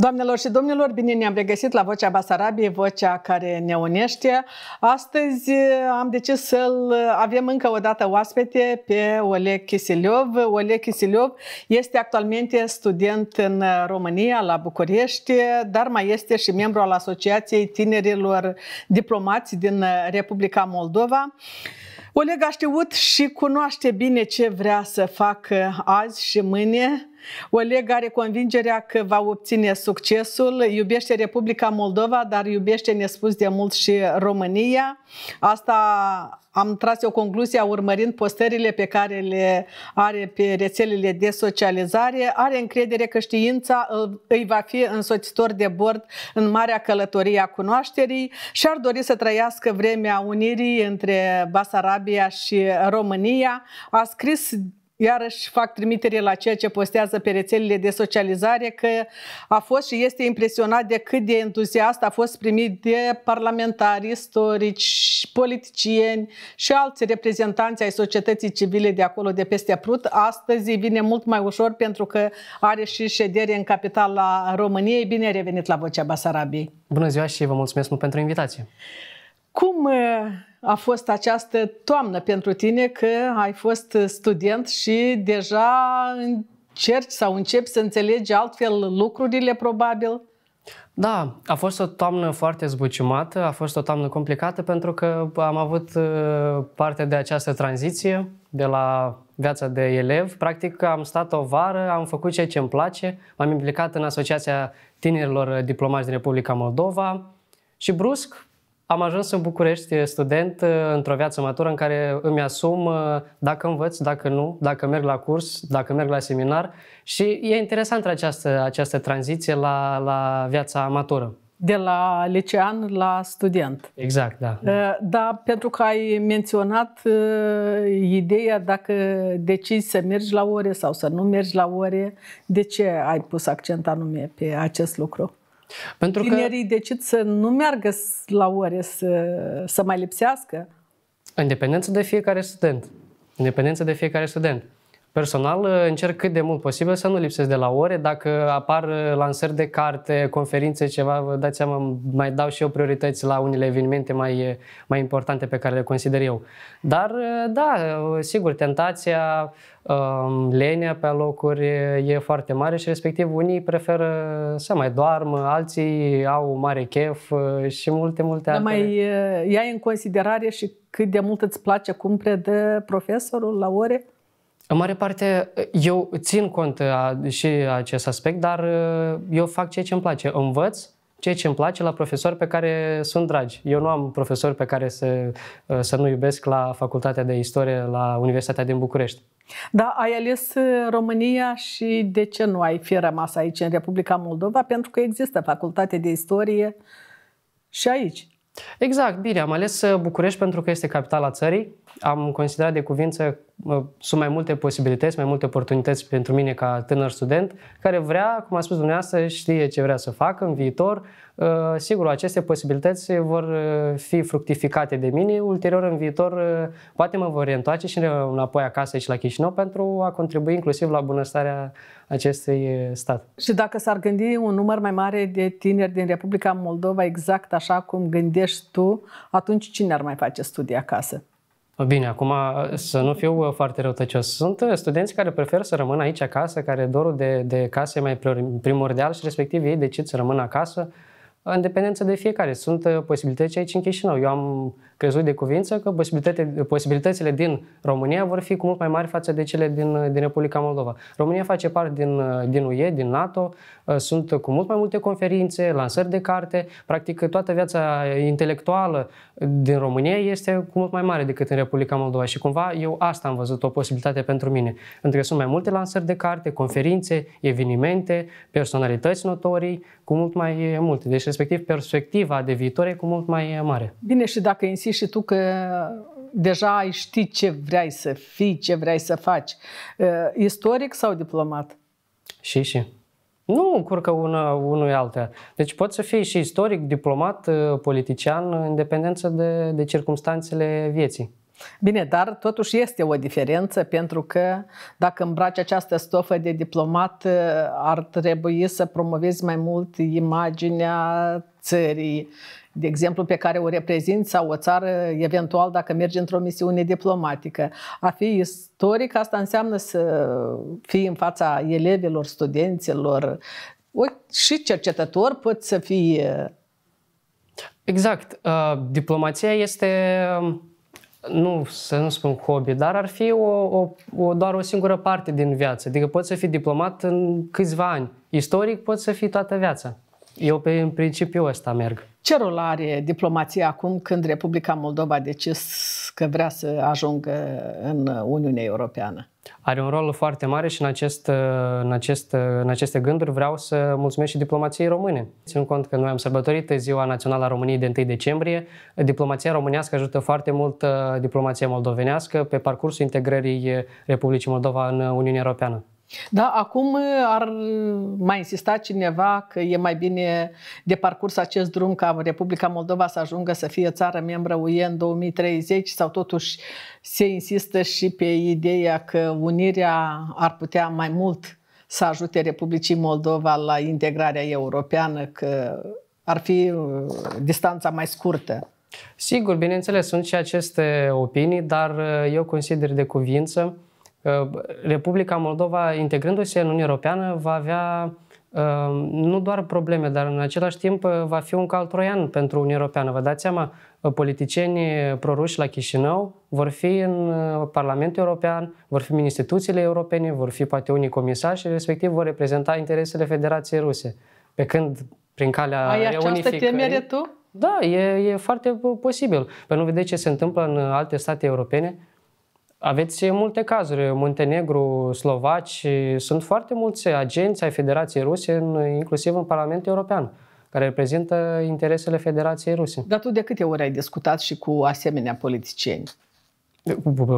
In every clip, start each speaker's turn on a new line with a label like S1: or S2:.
S1: Doamnelor și domnilor, bine ne-am regăsit la Vocea Basarabiei, vocea care ne unește. Astăzi eh, am decis să-l eh, avem încă o dată oaspete pe Oleg Chisiliov. Oleg Chisiliov este actualmente student în România, la București, dar mai este și membru al Asociației Tinerilor Diplomați din Republica Moldova. Oleg a știut și cunoaște bine ce vrea să facă azi și mâine Oleg are convingerea că va obține succesul, iubește Republica Moldova, dar iubește nespus de mult și România. Asta am tras o concluzie urmărind postările pe care le are pe rețelele de socializare. Are încredere că știința îi va fi însoțitor de bord în marea călătorie a cunoașterii și ar dori să trăiască vremea unirii între Basarabia și România. A scris iarăși fac trimitere la ceea ce postează pe rețelele de socializare, că a fost și este impresionat de cât de entuziast a fost primit de parlamentari, istorici, politicieni și alți reprezentanți ai societății civile de acolo, de peste Prut. Astăzi vine mult mai ușor pentru că are și ședere în capitala României. Bine revenit la Vocea Basarabiei!
S2: Bună ziua și vă mulțumesc mult pentru invitație!
S1: Cum a fost această toamnă pentru tine că ai fost student și deja încerci sau începi să înțelegi altfel lucrurile probabil?
S2: Da, a fost o toamnă foarte zbuciumată, a fost o toamnă complicată pentru că am avut uh, parte de această tranziție de la viața de elev. Practic am stat o vară, am făcut ceea ce îmi place, m-am implicat în Asociația Tinerilor Diplomați din Republica Moldova și brusc am ajuns în București student uh, într-o viață matură în care îmi asum uh, dacă învăț, dacă nu, dacă merg la curs, dacă merg la seminar și e interesantă această, această tranziție la, la viața matură. De
S1: la licean la student.
S2: Exact, da.
S1: Da, pentru că ai menționat ideea dacă decizi să mergi la ore sau să nu mergi la ore, de ce ai pus accent anume pe acest lucru? Pentru Tinerii că... decid să nu meargă la ore, să, să mai lipsească.
S2: Independență de fiecare student. Independență de fiecare student. Personal, încerc cât de mult posibil să nu lipsesc de la ore. Dacă apar lansări de carte, conferințe, ceva, vă dați seama, mai dau și eu priorități la unele evenimente mai, mai importante pe care le consider eu. Dar, da, sigur, tentația, um, lenea pe locuri e foarte mare și respectiv unii preferă să mai doarmă, alții au mare chef uh, și multe, multe altele. mai
S1: uh, ia în considerare și cât de mult îți place cum predă profesorul la ore?
S2: În mare parte, eu țin cont a, uh, și acest aspect, dar uh, eu fac ceea ce îmi place. Învăț ceea ce îmi place la profesori pe care sunt dragi. Eu nu am profesori pe care să, uh, să nu iubesc la Facultatea de Istorie la Universitatea din București.
S1: Da, ai ales România și de ce nu ai fi rămas aici, în Republica Moldova? Pentru că există facultate de istorie
S2: și aici. Exact, bine, am ales București pentru că este capitala țării, am considerat de cuvință sunt mai multe posibilități, mai multe oportunități pentru mine ca tânăr student care vrea, cum a spus dumneavoastră, știe ce vrea să facă în viitor. Uh, sigur, aceste posibilități vor uh, fi fructificate de mine. Ulterior, în viitor, uh, poate mă vor reîntoarce și înapoi acasă și la Chișinău pentru a contribui inclusiv la bunăstarea acestui stat.
S1: Și dacă s-ar gândi un număr mai mare de tineri din Republica Moldova, exact așa cum gândești tu, atunci cine ar mai face studii acasă?
S2: Bine, acum să nu fiu uh, foarte răutăcios. Sunt uh, studenți care preferă să rămână aici acasă, care dorul de, de casă e mai primordial și respectiv ei decid să rămână acasă în dependență de fiecare. Sunt uh, posibilități aici în Chișinău. Eu am crezut de cuvință că posibilitățile din România vor fi cu mult mai mari față de cele din, din Republica Moldova. România face parte din, din UE, din NATO, ă, sunt cu mult mai multe conferințe, lansări de carte, practic toată viața intelectuală din România este cu mult mai mare decât în Republica Moldova și cumva eu asta am văzut o posibilitate pentru mine. Pentru că sunt mai multe lansări de carte, conferințe, evenimente, personalități notorii, cu mult mai multe. Deci, respectiv, perspectiva de viitor e cu mult mai mare.
S1: Bine, și dacă insisti simți și tu că deja ai ști ce vrei să fii, ce vrei să faci. Uh, istoric sau diplomat?
S2: Și și. Nu încurcă una, unul altă. Deci poți să fii și istoric, diplomat, uh, politician, în dependență de, de circumstanțele vieții.
S1: Bine, dar totuși este o diferență pentru că dacă îmbraci această stofă de diplomat, uh, ar trebui să promovezi mai mult imaginea țării, de exemplu, pe care o reprezint sau o țară, eventual, dacă merge într-o misiune diplomatică. A fi istoric, asta înseamnă să fii în fața elevilor, studenților, și cercetător poți să fii... Uh,
S2: exact. Uh, diplomația este um, nu, să nu spun hobby, dar ar fi o, o, o, doar o singură parte din viață. Adică poți să fii diplomat în câțiva ani. Istoric poți să fii toată viața. Eu, pe, în principiu, ăsta merg.
S1: Ce rol are diplomația acum când Republica Moldova a decis că vrea să ajungă în Uniunea Europeană?
S2: Are un rol foarte mare și în, acest, în, acest, în aceste gânduri vreau să mulțumesc și diplomației române. Țin cont că noi am sărbătorit Ziua Națională a României de 1 decembrie. Diplomația românească ajută foarte mult uh, diplomația moldovenească pe parcursul integrării Republicii Moldova în Uniunea Europeană.
S1: Da, acum uh, ar mai insista cineva că e mai bine de parcurs acest drum ca Republica Moldova să ajungă să fie țară membră UE în 2030 sau totuși se insistă și pe ideea că unirea ar putea mai mult să ajute Republicii Moldova la integrarea europeană, că ar fi uh, distanța mai scurtă.
S2: Sigur, bineînțeles, sunt și aceste opinii, dar uh, eu consider de cuvință Republica Moldova, integrându-se în Uniunea Europeană, va avea uh, nu doar probleme, dar în același timp uh, va fi un cal troian pentru Uniunea Europeană. Vă dați seama, uh, politicienii proruși la Chișinău vor fi în Parlamentul European, vor fi în instituțiile europene, vor fi poate unii comisari și respectiv vor reprezenta interesele Federației Ruse. Pe când prin calea Ai această temere tu? Da, e, e foarte posibil. pe păi nu vedeți ce se întâmplă în alte state europene? Aveți multe cazuri, Muntenegru, Slovaci, sunt foarte mulți agenți ai Federației Ruse, în, inclusiv în Parlamentul European, care reprezintă interesele Federației Ruse. Dar tu de câte ori ai discutat și cu asemenea politicieni?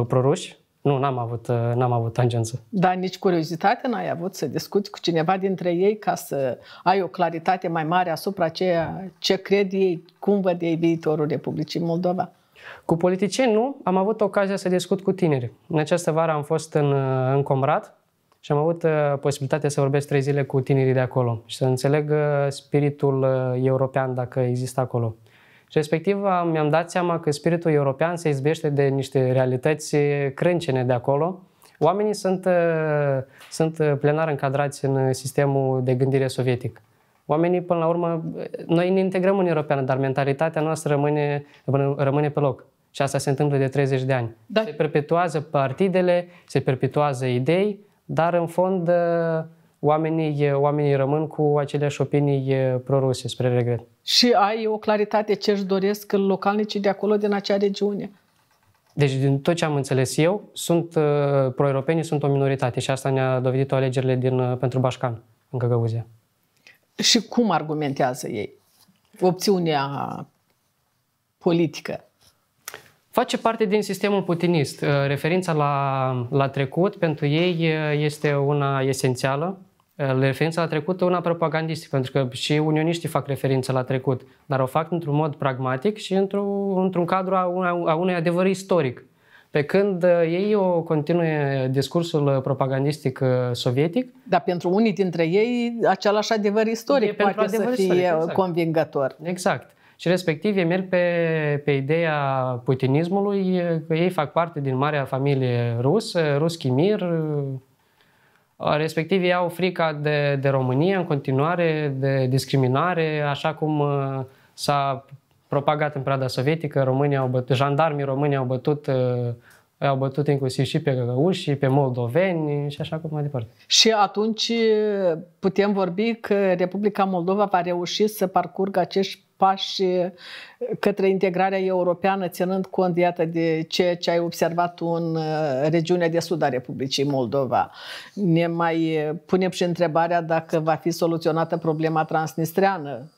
S2: Proruși? Nu, n-am avut, n-am avut tangență.
S1: Dar nici curiozitate n-ai avut să discuți cu cineva dintre ei ca să ai o claritate mai mare asupra ceea ce cred ei, cum văd ei viitorul Republicii Moldova? Cu politicieni nu, am avut ocazia
S2: să discut cu tineri. În această vară am fost în, uh, în Comrat și am avut uh, posibilitatea să vorbesc trei zile cu tinerii de acolo și să înțeleg uh, spiritul european dacă există acolo. Și respectiv mi-am dat seama că spiritul european se izbește de niște realități crâncene de acolo. Oamenii sunt, sunt plenar încadrați în sistemul de gândire sovietic oamenii, până la urmă, noi ne integrăm în Europeană, dar mentalitatea noastră rămâne, rămâne pe loc. Și asta se întâmplă de 30 de ani. Da. Se perpetuează partidele, se perpetuează idei, dar în fond ă, oamenii, oamenii rămân cu aceleași opinii proruse, spre regret. Și
S1: ai o claritate ce își doresc localnicii de acolo, din acea regiune.
S2: Deci, din tot ce am înțeles eu, sunt ă, pro-europenii sunt o minoritate și asta ne-a dovedit o alegerile din, ă, pentru Bașcan, în Găgăuzia.
S1: Și cum argumentează ei? Opțiunea politică.
S2: Face parte din sistemul putinist. Uh, referința la, la trecut pentru ei uh, este una esențială. Uh, referința la trecut e una propagandistică, pentru că și unioniștii fac referință la trecut, dar o fac într-un mod pragmatic și într-un, într-un cadru a, una, a unui adevăr istoric. Pe când uh, ei o continuă discursul uh, propagandistic uh, sovietic. Dar pentru unii dintre ei, același adevăr istoric e poate adevăr să istoric, fie exact. convingător. Exact. Și respectiv ei merg pe, pe ideea putinismului, că ei fac parte din marea familie rusă, ruschi mir, respectiv ei au frica de, de România în continuare, de discriminare, așa cum s-a propagat în perioada sovietică, românii au bătut, jandarmii români au bătut uh, au bătut inclusiv și pe găgăuși, pe moldoveni și așa cum mai departe. Și atunci
S1: uh, putem vorbi că Republica Moldova va reuși să parcurgă acești pași uh, către integrarea europeană, ținând cont, iată, de ceea ce ai observat în regiunea de sud a Republicii Moldova. Ne mai punem și întrebarea dacă va fi soluționată problema transnistreană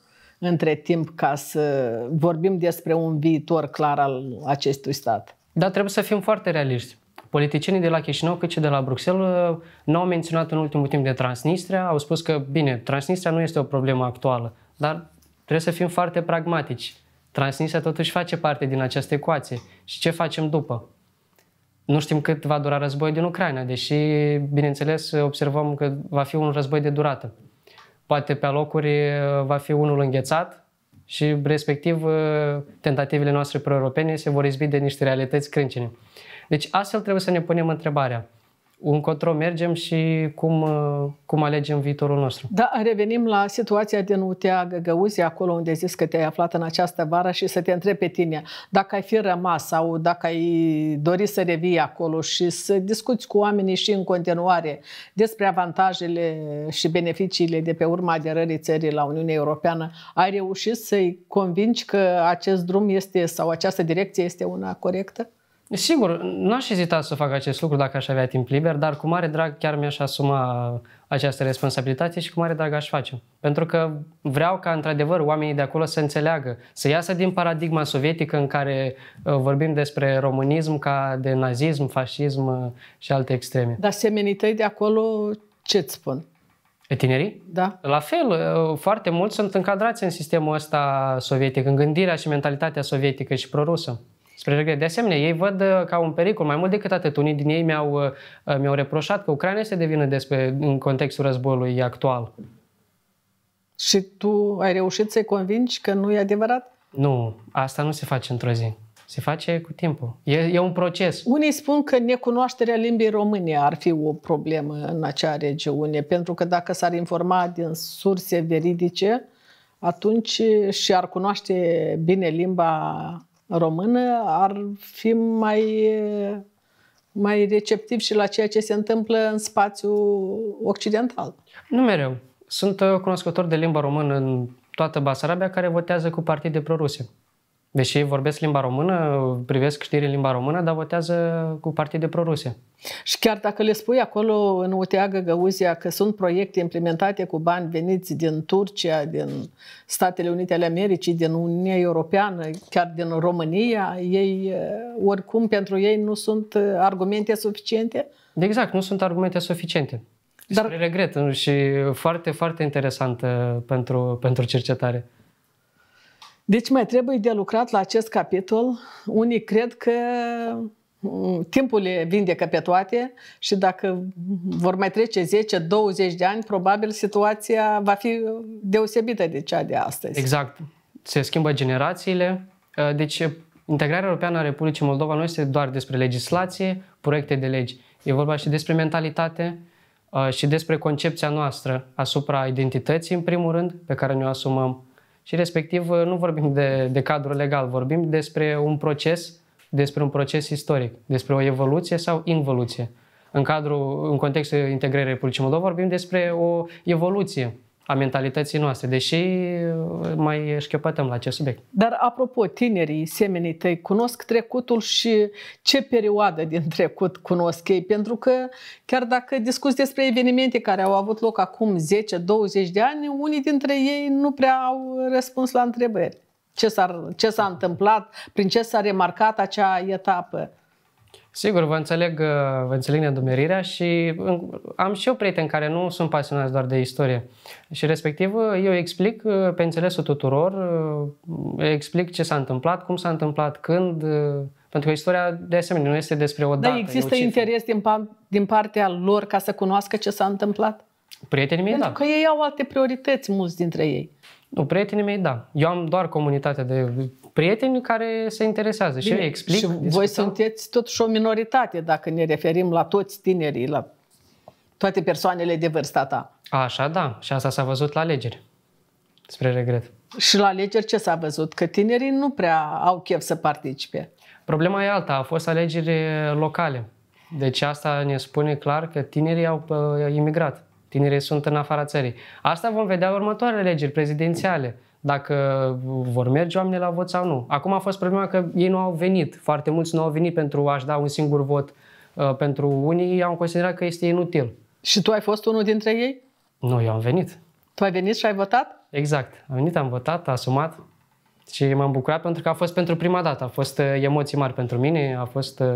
S1: între timp ca să vorbim despre un viitor clar al acestui stat.
S2: Dar trebuie să fim foarte realiști. Politicienii de la Chișinău, cât și de la Bruxelles, uh, nu au menționat în ultimul timp de Transnistria, au spus că, bine, Transnistria nu este o problemă actuală, dar trebuie să fim foarte pragmatici. Transnistria totuși face parte din această ecuație. Și ce facem după? Nu știm cât va dura războiul din Ucraina, deși, bineînțeles, observăm că va fi un război de durată poate pe locuri uh, va fi unul înghețat și respectiv uh, tentativele noastre pro-europene se vor izbi de niște realități crâncene. Deci astfel trebuie să ne punem întrebarea – încotro mergem și cum, uh, cum alegem viitorul nostru.
S1: Da, revenim la situația din Utea Găgăuzi, acolo unde zis că te-ai aflat în această vară și să te întreb pe tine dacă ai fi rămas sau dacă ai dori să revii acolo și să discuți cu oamenii și în continuare despre avantajele și beneficiile de pe urma aderării țării la Uniunea Europeană, ai reușit să-i convingi că acest drum este sau această direcție este una corectă?
S2: Sigur, n-aș ezita să fac acest lucru dacă aș avea timp liber, dar cu mare drag chiar mi-aș asuma această responsabilitate și cu mare drag aș face. Pentru că vreau ca, într-adevăr, oamenii de acolo să înțeleagă, să iasă din paradigma sovietică în care uh, vorbim despre românism ca de nazism, fascism uh, și alte extreme.
S1: Dar semenii tăi de acolo ce-ți spun?
S2: Tinerii? Da. La fel, uh, foarte mulți sunt încadrați în sistemul ăsta sovietic, în gândirea și mentalitatea sovietică și prorusă spre regret. De asemenea, ei văd uh, ca un pericol. Mai mult decât atât, unii din ei mi-au, uh, uh, mi-au reproșat că Ucraina se devină despre în contextul războiului actual.
S1: Și tu ai reușit să-i convingi că nu e
S2: adevărat? Nu, asta nu se face într-o zi. Se face cu timpul. E, e un proces.
S1: Unii spun că necunoașterea limbii române ar fi o problemă în acea regiune, pentru că dacă s-ar informa din surse veridice, atunci și ar cunoaște bine limba română ar fi mai, mai receptiv și la ceea ce se întâmplă în spațiul occidental.
S2: Nu mereu. Sunt uh, cunoscător de limba română în toată Basarabia care votează cu partide proruse. Deși vorbesc limba română, privesc știri în limba română, dar votează cu partide proruse.
S1: Și chiar dacă le spui acolo în Uteagă, Găuzia, că sunt proiecte implementate cu bani veniți din Turcia, din Statele Unite ale Americii, din Uniunea Europeană, chiar din România, ei, eh, oricum, pentru ei nu sunt eh, argumente suficiente? De
S2: exact, nu sunt argumente suficiente. Dar... Spre regret și foarte, foarte interesant pentru, pentru cercetare.
S1: Deci mai trebuie de lucrat la acest capitol. Unii cred că mm, timpul le vindecă pe toate și dacă vor mai trece 10-20 de ani, probabil situația va fi deosebită de cea de astăzi.
S2: Exact. Se schimbă generațiile. Uh, deci integrarea europeană a Republicii Moldova nu este doar despre legislație, proiecte de legi. E vorba și despre mentalitate uh, și despre concepția noastră asupra identității, în primul rând, pe care ne o asumăm și respectiv uh, nu vorbim de, de cadru legal, vorbim despre un proces, despre un proces istoric, despre o evoluție sau involuție. În cadrul, în contextul integrării Republicii Moldova vorbim despre o evoluție a mentalității noastre, deși mai șchiopătăm la acest subiect.
S1: Dar apropo, tinerii semenii tăi cunosc trecutul și ce perioadă din trecut cunosc ei? Pentru că chiar dacă discuți despre evenimente care au avut loc acum 10-20 de ani, unii dintre ei nu prea au răspuns la întrebări. Ce s-a, ce s-a întâmplat, prin ce s-a remarcat acea etapă?
S2: Sigur, vă înțeleg, uh, vă înțeleg nedumerirea și am și eu prieteni care nu sunt pasionați doar de istorie. Și respectiv uh, eu explic uh, pe înțelesul tuturor, explic ce s-a întâmplat, cum s-a întâmplat, când, pentru că istoria de asemenea nu este despre o dată. Dar există interes
S1: din, pa- din partea lor ca să cunoască ce s-a întâmplat?
S2: Prietenii mei, pentru da.
S1: Pentru că ei au alte priorități, mulți dintre ei.
S2: Nu, prietenii mei, da. Eu am doar comunitatea de prieteni care se interesează Bine, și îi explic. Și discutăm. voi
S1: sunteți totuși o minoritate dacă ne referim la toți tinerii, la toate persoanele de vârsta ta.
S2: Așa, da. Și asta s-a văzut la alegeri. Spre regret.
S1: Și la alegeri ce s-a văzut? Că tinerii nu prea au chef să participe.
S2: Problema e alta. A fost alegeri locale. Deci asta ne spune clar că tinerii au imigrat. Uh, tinerii sunt în afara țării. Asta vom vedea următoarele alegeri prezidențiale dacă vor merge oamenii la vot sau nu. Acum a fost problema că ei nu au venit, foarte mulți nu au venit pentru a-și da un singur vot. Uh, pentru unii am considerat că este inutil. Și tu ai fost unul dintre ei? Nu, eu am venit. Tu ai venit și ai votat? Exact. Am venit, am votat, asumat și m-am bucurat pentru că a fost pentru prima dată. A fost uh, emoții mari pentru mine, a fost uh,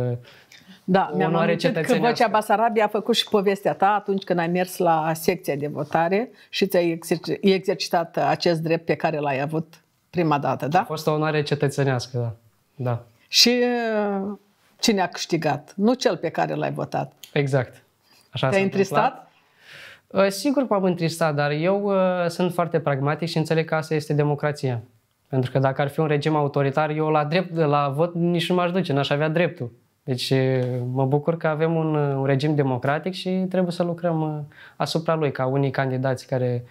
S1: da, mi-am amintit că Vocea Basarabia a făcut și povestea ta atunci când ai mers la secția de votare și ți-ai exerc- exercitat acest drept pe care l-ai avut prima
S2: dată, da? A fost o onoare cetățenească, da. da.
S1: Și uh, cine a câștigat? Nu cel pe care l-ai votat.
S2: Exact. Așa Te-ai întristat? Uh, sigur că m-am întristat, dar eu uh, sunt foarte pragmatic și înțeleg că asta este democrația. Pentru că dacă ar fi un regim autoritar, eu la drept, la vot nici nu m-aș duce, n-aș avea dreptul. Deci mă bucur că avem un, un regim democratic și trebuie să lucrăm uh, asupra lui, ca unii candidați care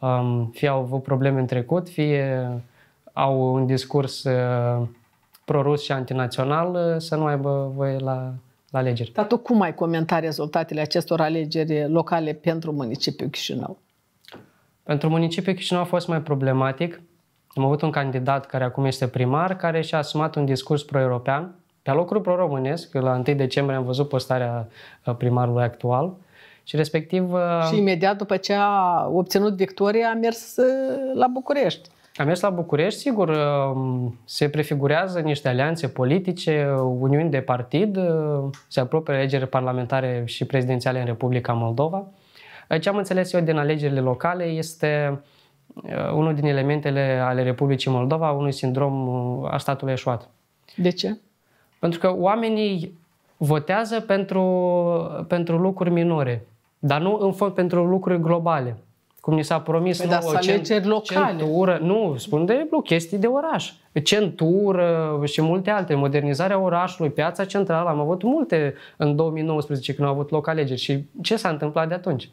S2: um, fie au avut probleme în trecut, fie au un discurs uh, prorus și antinațional, uh, să nu aibă voie la, la alegeri.
S1: Dar tu cum ai comentat rezultatele acestor alegeri locale pentru municipiul Chișinău?
S2: Pentru municipiul Chișinău a fost mai problematic. Am avut un candidat care acum este primar, care și-a asumat un discurs pro-european, pe lucru pro-românesc, la 1 decembrie am văzut postarea uh, primarului actual și respectiv... Uh, și imediat
S1: după ce a obținut victoria a mers uh, la București.
S2: a mers la București, sigur, um, se prefigurează niște alianțe politice, uniuni de partid, se apropie alegeri parlamentare și prezidențiale în Republica Moldova. Ce am înțeles eu din alegerile locale este unul din elementele ale Republicii Moldova, unui sindrom a statului eșuat. De ce? Pentru că oamenii votează pentru, pentru lucruri minore, dar nu în fond pentru lucruri globale. Cum ni s-a promis păi nouă, cent, centură, nu, spun de chestii de oraș. Centură și multe alte, modernizarea orașului, piața centrală, am avut multe în 2019 când au avut loc alegeri și ce s-a întâmplat de atunci?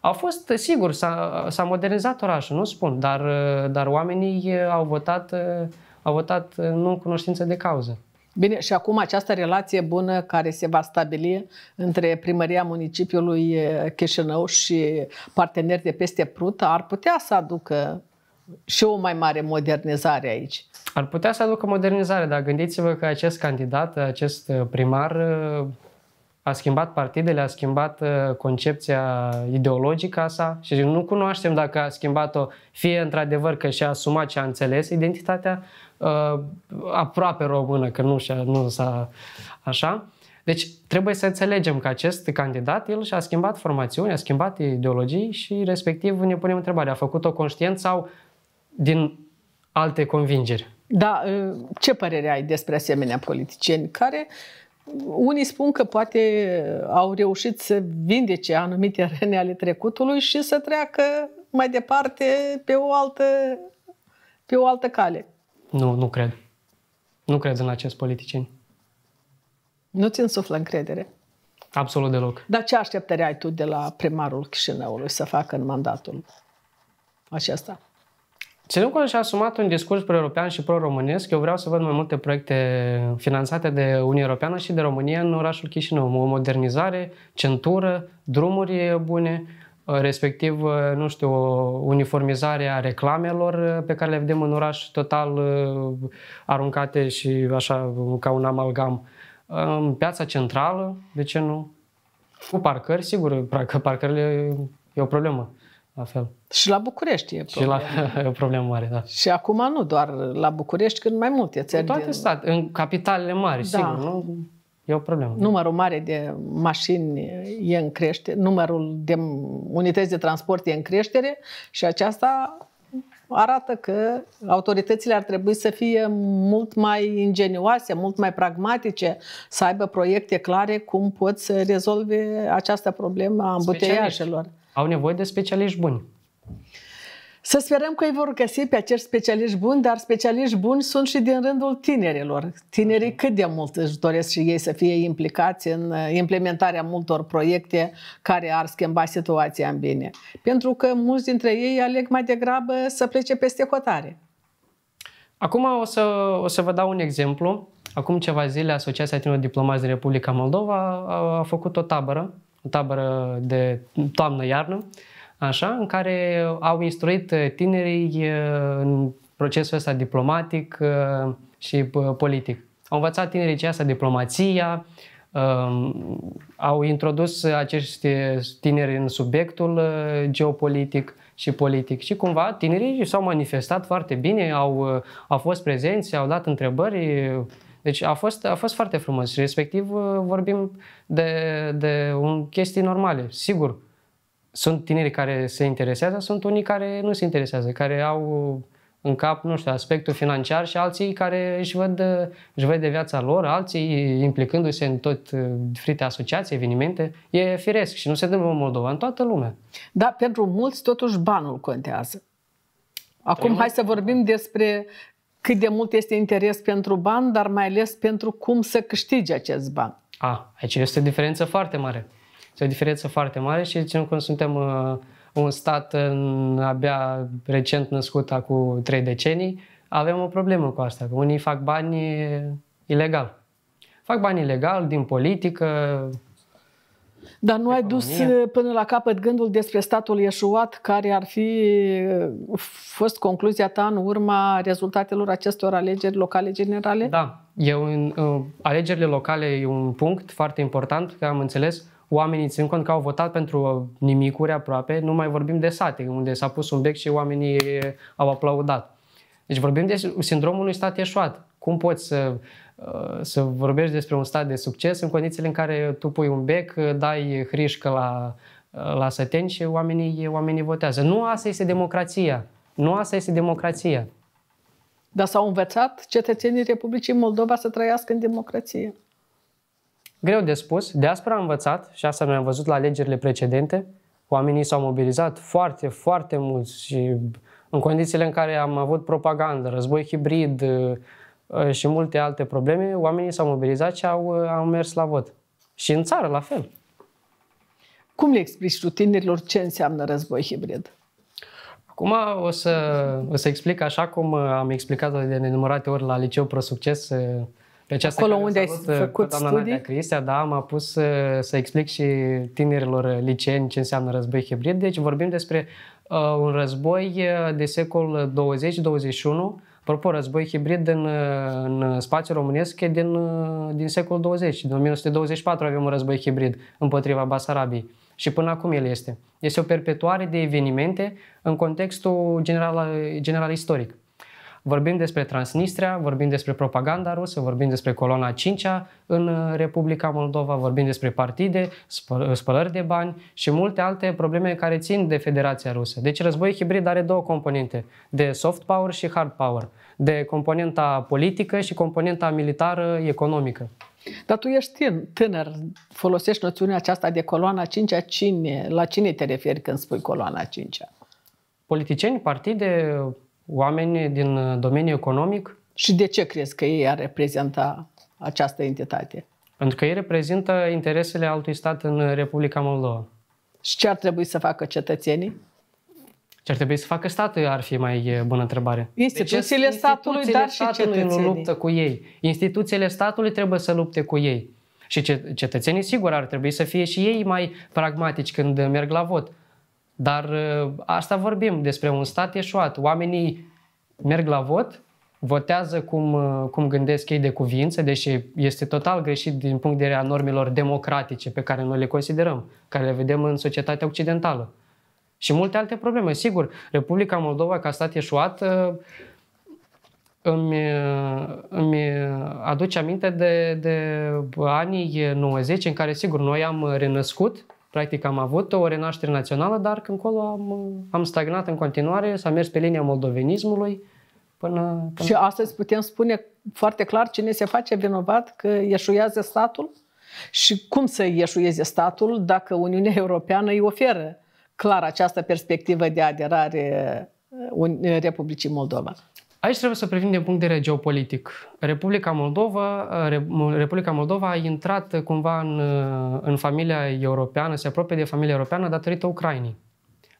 S2: A fost, sigur, s-a, s-a modernizat orașul, nu spun, dar, dar oamenii au votat, au votat nu în cunoștință de cauză. Bine, și acum această relație bună
S1: care se va stabili între primăria municipiului eh, Chișinău și parteneri de peste Prut ar putea să aducă și o mai mare modernizare aici.
S2: Ar putea să aducă modernizare, dar gândiți-vă că acest candidat, acest eh, primar eh, a schimbat partidele, a schimbat concepția ideologică a sa și nu cunoaștem dacă a schimbat-o fie într-adevăr că și-a asumat și a înțeles identitatea uh, aproape română, că nu, și-a, nu s-a așa. Deci trebuie să înțelegem că acest candidat, el și-a schimbat formațiuni, a schimbat ideologii și respectiv ne punem întrebarea, a făcut-o conștient sau din alte convingeri?
S1: Da, uh, ce părere ai despre asemenea politicieni care uh, unii spun că poate au reușit să vindece anumite răni ale trecutului și să treacă mai departe pe o altă, pe o altă cale.
S2: Nu, nu cred. Nu cred în acești politicieni.
S1: Nu ți însuflă încredere?
S2: Absolut deloc.
S1: Dar ce așteptări ai tu de la primarul Chișinăului să facă în mandatul acesta?
S2: Ținând cont și asumat un discurs pro-european și pro-românesc, eu vreau să văd mai multe proiecte finanțate de Uniunea Europeană și de România în orașul Chișinău. O modernizare, centură, drumuri bune, Uh, respectiv, uh, nu știu, uniformizarea reclamelor uh, pe care le vedem în oraș total aruncate și așa ca un amalgam. În piața centrală, de ce nu? Cu parcări, sigur, că parcările e o problemă. La fel. Și la București e problemă. Și la, e o problemă mare, da. Și acum nu doar
S1: la București, când mai multe țări. În toate din... stat, în capitalele mari, da. sigur. Nu? E o problemă. Numărul mare de mașini e în creștere, numărul de unități de transport e în creștere și aceasta arată că autoritățile ar trebui să fie mult mai ingenioase, mult mai pragmatice, să aibă proiecte clare cum pot să rezolve această problemă a îmbuteiașelor.
S2: Au nevoie de specialiști buni.
S1: Să sperăm că îi vor găsi pe acești specialiști buni, dar specialiști buni sunt și din rândul tinerilor. Tinerii cât de mult își doresc și ei să fie implicați în uh, implementarea multor proiecte care ar schimba situația în bine. Pentru că mulți dintre ei aleg mai degrabă să plece peste hotare.
S2: Acum o să, o să vă dau un exemplu. Acum ceva zile, Asociația Tinerilor Diplomați din Republica Moldova a, a făcut o tabără, o tabără de toamnă-iarnă, uh, așa, în care au instruit uh, tinerii uh, în procesul ăsta diplomatic uh, și politic. Au învățat tinerii ce asta diplomația, um, au introdus acești tineri în subiectul geopolitic și politic și cumva tinerii s-au manifestat foarte bine, au, au fost prezenți, au dat întrebări, deci a fost, a fost foarte frumos și respectiv vorbim de, de un chestii normale. Sigur, sunt tineri care se interesează, sunt unii care nu se interesează, care au în cap, nu știu, aspectul financiar și alții care își văd, își văd de viața lor, alții implicându-se în tot diferite uh, asociații, evenimente, e firesc și nu se întâmplă în Moldova, în toată lumea. Da, pentru mulți totuși banul contează. Acum Trebuie. hai să vorbim despre
S1: cât de mult este interes pentru bani, dar mai ales pentru cum să câștigi acest ban.
S2: A, aici este o diferență foarte mare. Este o diferență foarte mare și zicem că suntem uh, un stat în, abia recent născut cu trei decenii, avem o problemă cu asta, că unii fac bani ilegal. Fac bani ilegal din politică,
S1: dar nu ai dus uh, până la capăt gândul despre statul ieșuat, care ar fi uh, fost concluzia ta în urma rezultatelor acestor alegeri locale generale? Da.
S2: Eu, în, alegerile locale e un punct foarte important, că am înțeles oamenii țin cont că au votat pentru nimicuri aproape, nu mai vorbim de sate, unde s-a pus un bec și oamenii au aplaudat. Deci vorbim de sindromul unui stat eșuat. Cum poți să, uh, să vorbești despre un stat de succes în condițiile în care tu pui un bec, dai hrișcă la, uh, la săteni și oamenii, oamenii votează. Nu asta este democrația. Nu asta este democrația.
S1: Dar s-au învățat cetățenii Republicii Moldova să trăiască în democrație.
S2: Greu de spus, de aspra am învățat, și asta noi am văzut la alegerile precedente, oamenii s-au mobilizat foarte, foarte mult și în condițiile în care am avut propagandă, război hibrid uh, uh, și multe alte probleme, oamenii s-au mobilizat și au, uh, au mers la vot. Și în țară, la fel. Cum le explici tu tinerilor ce înseamnă
S1: război hibrid?
S2: Acum o să, o să explic așa cum am explicat de nenumărate ori la Liceu Prosucces deci asta Acolo unde ai uh, făcut doamna studii? Nadia da, m-a pus să, uh, să explic și tinerilor uh, liceeni ce înseamnă război hibrid. Deci vorbim despre uh, un război de secol 20-21, Apropo, război hibrid în, în spațiul românesc e din, din secolul 20. Din 1924 avem un război hibrid împotriva Basarabiei și până acum el este. Este o perpetuare de evenimente în contextul general, general istoric. Vorbim despre Transnistria, vorbim despre propaganda rusă, vorbim despre coloana 5-a în uh, Republica Moldova, vorbim despre partide, uh, spălări de bani și multe alte probleme care țin de Federația Rusă. Deci războiul hibrid are două componente, de soft power și hard power, de componenta politică și componenta militară economică. Dar tu ești
S1: tânăr, folosești noțiunea aceasta de coloana 5-a, cine, la cine te referi când spui coloana 5-a?
S2: Politicieni, partide, oameni din uh, domeniul economic. Și de ce crezi că ei ar reprezenta această entitate? Pentru că ei reprezintă interesele altui stat în Republica Moldova.
S1: Și ce ar trebui să facă cetățenii?
S2: Ce ar trebui să facă statul ar fi mai bună întrebare. Deci instituțiile deci, statului, instituțiile dar statului și cetățenii. nu luptă cu ei. Instituțiile statului trebuie să lupte cu ei. Și cetățenii, sigur, ar trebui să fie și ei mai pragmatici când merg la vot. Dar ă, asta vorbim despre un stat eșuat. Oamenii merg la vot, votează cum, ă, cum gândesc ei de cuvință, deși este total greșit din punct de vedere a normelor democratice pe care noi le considerăm, care le vedem în societatea occidentală. Și multe alte probleme. Sigur, Republica Moldova, ca stat eșuat, ă, îmi, îmi aduce aminte de, de anii 90, în care, sigur, noi am renăscut Practic am avut o renaștere națională, dar când încolo am, am stagnat în continuare, s-a mers pe linia moldovenismului până, până... Și
S1: astăzi putem spune foarte clar cine se face vinovat că ieșuiază statul și cum să ieșuieze statul dacă Uniunea Europeană îi oferă clar această perspectivă de aderare uh, Republicii Moldova.
S2: Aici trebuie să privim din punct de vedere geopolitic. Republica Moldova, uh, Republica Moldova a intrat uh, cumva în, uh, în familia europeană, se apropie de familia europeană datorită Ucrainei.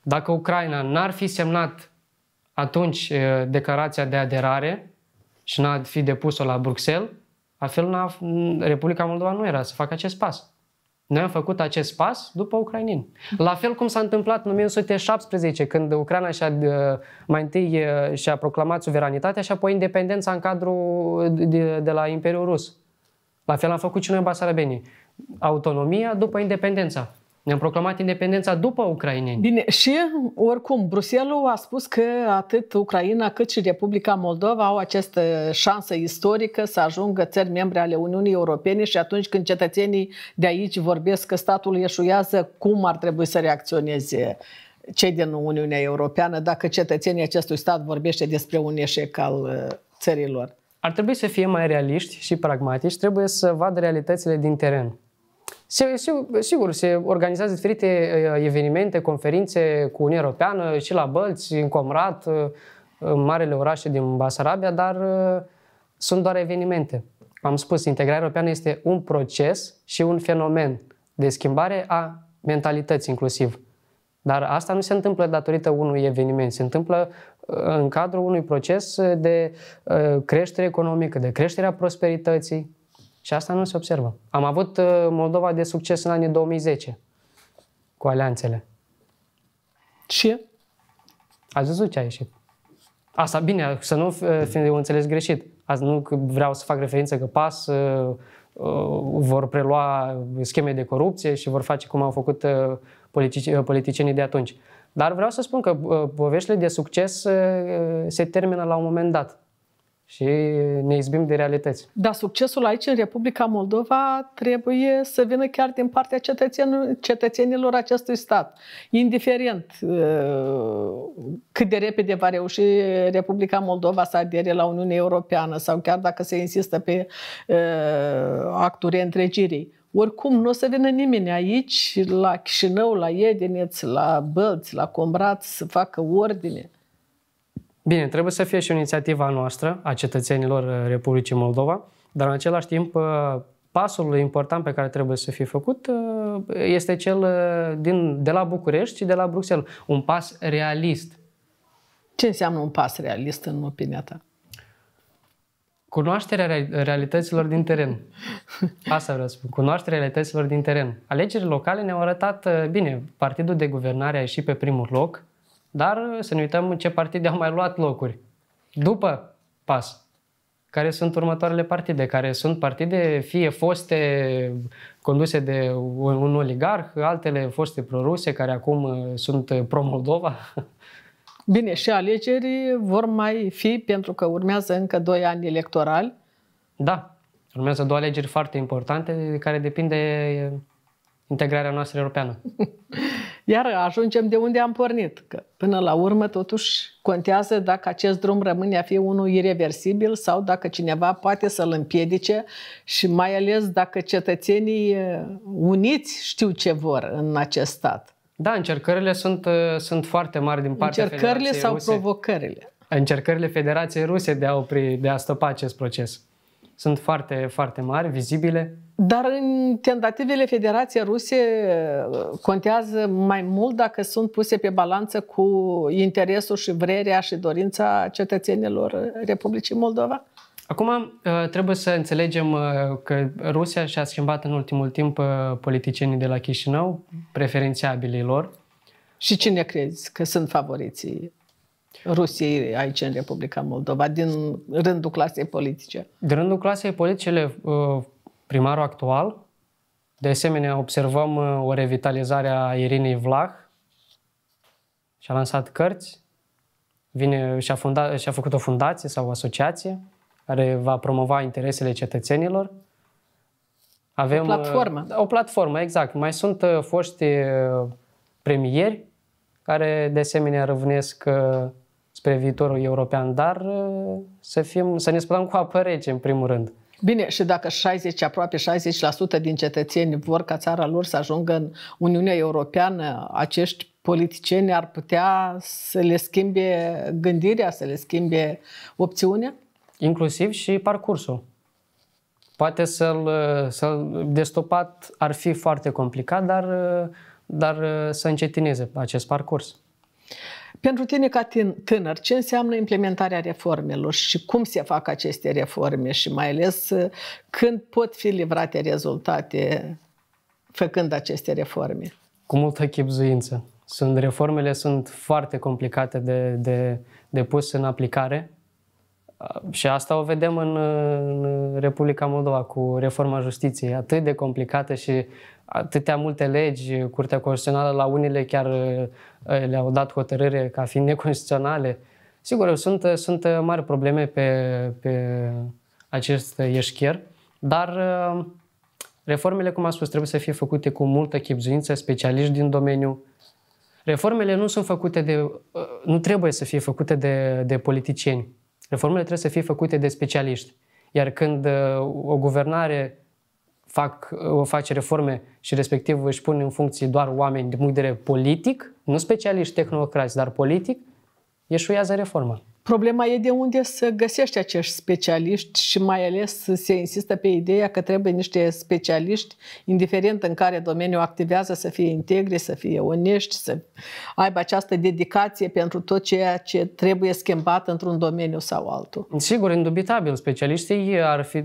S2: Dacă Ucraina n-ar fi semnat atunci declarația de aderare și n-ar fi depus-o la Bruxelles, altfel Republica Moldova nu era să facă acest pas. Noi am făcut acest pas după ucrainin. La fel cum s-a întâmplat în 1917, când Ucraina și-a, uh, mai întâi uh, și-a proclamat suveranitatea și apoi independența în cadrul uh, de, de la Imperiul Rus. La fel am făcut și noi în Basarabenii. Autonomia după independența. Ne-am proclamat independența după ucraineni. Bine, și oricum,
S1: Bruselul a spus
S2: că atât Ucraina cât și Republica Moldova au
S1: această șansă istorică să ajungă țări membre ale Uniunii Europene și atunci când cetățenii de aici vorbesc că statul eșuiază, cum ar trebui să reacționeze cei din Uniunea Europeană dacă cetățenii acestui stat vorbește despre un eșec al uh,
S2: țărilor? Ar trebui să fie mai realiști și pragmatici, trebuie să vadă realitățile din teren. Se, se, sigur, se organizează diferite uh, evenimente, conferințe cu Uniunea Europeană, și la Bălți, în Comrat, uh, în marele orașe din Basarabia, dar uh, sunt doar evenimente. Am spus, integrarea europeană este un proces și un fenomen de schimbare a mentalității inclusiv. Dar asta nu se întâmplă datorită unui eveniment, se întâmplă în cadrul unui proces de creștere economică, de creșterea prosperității, și asta nu se observă. Am avut uh, Moldova de succes în anii 2010 cu alianțele. Și? Ați văzut ce a ieșit. Asta, bine, să nu uh, fi înțeles greșit. Azi nu vreau să fac referință că PAS uh, vor prelua scheme de corupție și vor face cum au făcut politicienii de atunci. Dar vreau să spun că poveștile de succes se termină la un moment dat și ne izbim de realități.
S1: Dar succesul aici, în Republica Moldova, trebuie să vină chiar din partea cetățenilor acestui stat. Indiferent uh, cât de repede va reuși Republica Moldova să adere la Uniunea Europeană sau chiar dacă se insistă pe uh, acturi întregirii. Oricum, nu o să vină nimeni aici, la Chișinău, la Edeneț, la Bălți, la combrat să facă ordine.
S2: Bine, trebuie să fie și o inițiativă a noastră, a cetățenilor uh, Republicii Moldova, dar în același timp uh, pasul important pe care trebuie să fie făcut uh, este cel din, de la București și de la Bruxelles. Un pas realist. Ce înseamnă un pas realist în opinia ta? Cunoașterea realităților din teren. Asta vreau să spun. Cunoașterea realităților din teren. Alegerile locale ne-au arătat bine. Partidul de guvernare a ieșit pe primul loc dar să ne uităm ce partide au mai luat locuri după PAS. Care sunt următoarele partide? Care sunt partide fie foste conduse de un oligarh, altele foste proruse, care acum uh, sunt pro-Moldova.
S1: Bine, și alegerii vor mai fi pentru că urmează încă doi ani electorali.
S2: Da, urmează două alegeri foarte importante care depinde integrarea noastră europeană.
S1: Iar ajungem de unde am pornit, că până la urmă totuși contează dacă acest drum rămâne a fi unul irreversibil sau dacă cineva poate să-l împiedice și mai ales dacă cetățenii uniți știu ce vor în acest stat.
S2: Da, încercările sunt, sunt foarte mari din partea Încercările Federației sau Ruse. provocările? Încercările Federației Ruse de a opri, de a stopa acest proces. Sunt foarte, foarte mari, vizibile.
S1: Dar în tentativele Federației Ruse uh, contează mai mult dacă sunt puse pe balanță cu interesul și vrerea și dorința cetățenilor Republicii Moldova?
S2: Acum uh, trebuie să înțelegem uh, că Rusia și-a schimbat în ultimul timp politicienii de la Chișinău, preferențiabilii lor. Și cine crezi
S1: că sunt favoriții Rusiei aici în Republica Moldova, din rândul clasei politice?
S2: Din rândul clasei politice, primarul actual. De asemenea, observăm uh, o revitalizare a Irinei Vlah și a lansat cărți, vine și-a, funda, și-a făcut o fundație sau o asociație care va promova interesele cetățenilor. Avem o platformă. Uh, o platformă, exact. Mai sunt uh, foști premieri care de asemenea răvnesc spre viitorul european, dar să, fim, să ne spălăm cu apă rece în primul rând.
S1: Bine, și dacă 60, aproape 60% din cetățeni vor ca țara lor să ajungă în Uniunea Europeană, acești politicieni ar putea să le schimbe gândirea, să le schimbe opțiunea?
S2: Inclusiv și parcursul. Poate să-l, să-l destopat ar fi foarte complicat, dar, dar să încetineze acest parcurs.
S1: Pentru tine, ca tânăr, ce înseamnă implementarea reformelor și cum se fac aceste reforme și mai ales uh, când pot fi livrate rezultate făcând aceste reforme?
S2: Cu multă chipzuință. Sunt, reformele sunt foarte complicate de, de, de pus în aplicare uh, și asta o vedem în, uh, în Republica Moldova cu reforma justiției, atât de complicată și atâtea multe legi, Curtea Constituțională la unele chiar eh, eh, le-au dat hotărâre ca fiind neconstituționale. Sigur, sunt, eh, sunt mari probleme pe, pe acest ieșchier, dar reformele, cum am spus, trebuie să fie făcute cu multă chipzuință, specialiști din domeniu. Reformele nu sunt făcute de, nu trebuie să fie făcute de, de politicieni. Reformele trebuie să fie făcute de specialiști. Iar când o guvernare fac, face reforme și respectiv își pun în funcție doar oameni de punct de vedere politic, nu specialiști tehnocrați, dar politic, eșuează reforma. Problema e de unde să găsești acești
S1: specialiști și mai ales se insistă pe ideea că trebuie niște specialiști, indiferent în care domeniu activează, să fie integri, să fie onești, să aibă această dedicație pentru tot ceea ce trebuie schimbat într-un domeniu sau altul.
S2: Sigur, indubitabil, specialiștii ar fi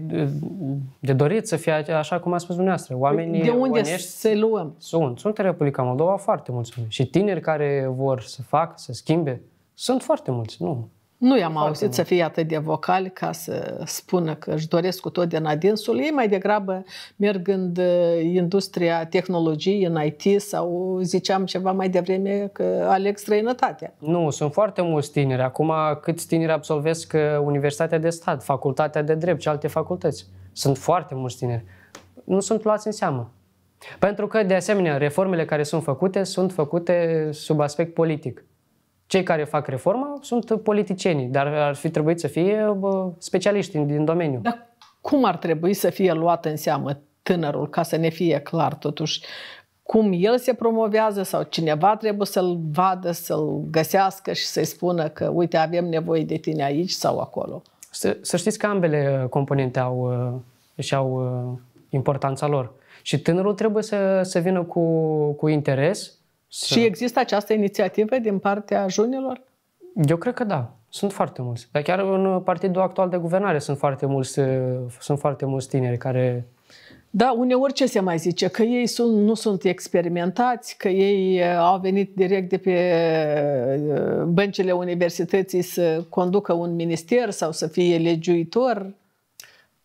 S2: de dorit să fie așa cum a spus dumneavoastră. Păi, Oamenii de unde să luăm? Sunt, sunt în Republica Moldova foarte mulți oameni și tineri care vor să facă, să schimbe. Sunt foarte mulți, nu?
S1: Nu i-am Foarte auzit mult. să fie atât de vocali ca să spună că își doresc cu tot din adinsul. Ei mai degrabă merg în uh, industria tehnologiei, în IT sau ziceam ceva mai devreme că aleg străinătatea.
S2: Nu, sunt foarte mulți tineri. Acum câți tineri absolvesc uh, Universitatea de Stat, Facultatea de Drept și alte facultăți? Sunt foarte mulți tineri. Nu sunt luați în seamă. Pentru că, de asemenea, reformele care sunt făcute sunt făcute sub aspect politic. Cei care fac reforma sunt politicienii, dar ar fi trebuit să fie specialiști din domeniu. Dar cum ar trebui să fie luat în seamă tânărul, ca să ne fie
S1: clar totuși cum el se promovează sau cineva trebuie să-l vadă, să-l găsească și să-i spună că uite avem nevoie de tine aici sau acolo?
S2: Să, să știți că ambele uh, componente au, uh, și au uh, importanța lor. Și tânărul trebuie să, să vină cu, cu interes să...
S1: Și există această inițiativă din partea junilor?
S2: Eu cred că da. Sunt foarte mulți. Dar chiar în partidul actual de guvernare sunt foarte mulți, eh, sunt foarte mulți tineri care...
S1: Da, uneori ce se mai zice? Că ei sunt, nu sunt experimentați, că ei eh, au venit direct de pe eh, băncile universității să conducă un minister sau să fie
S2: legiuitor.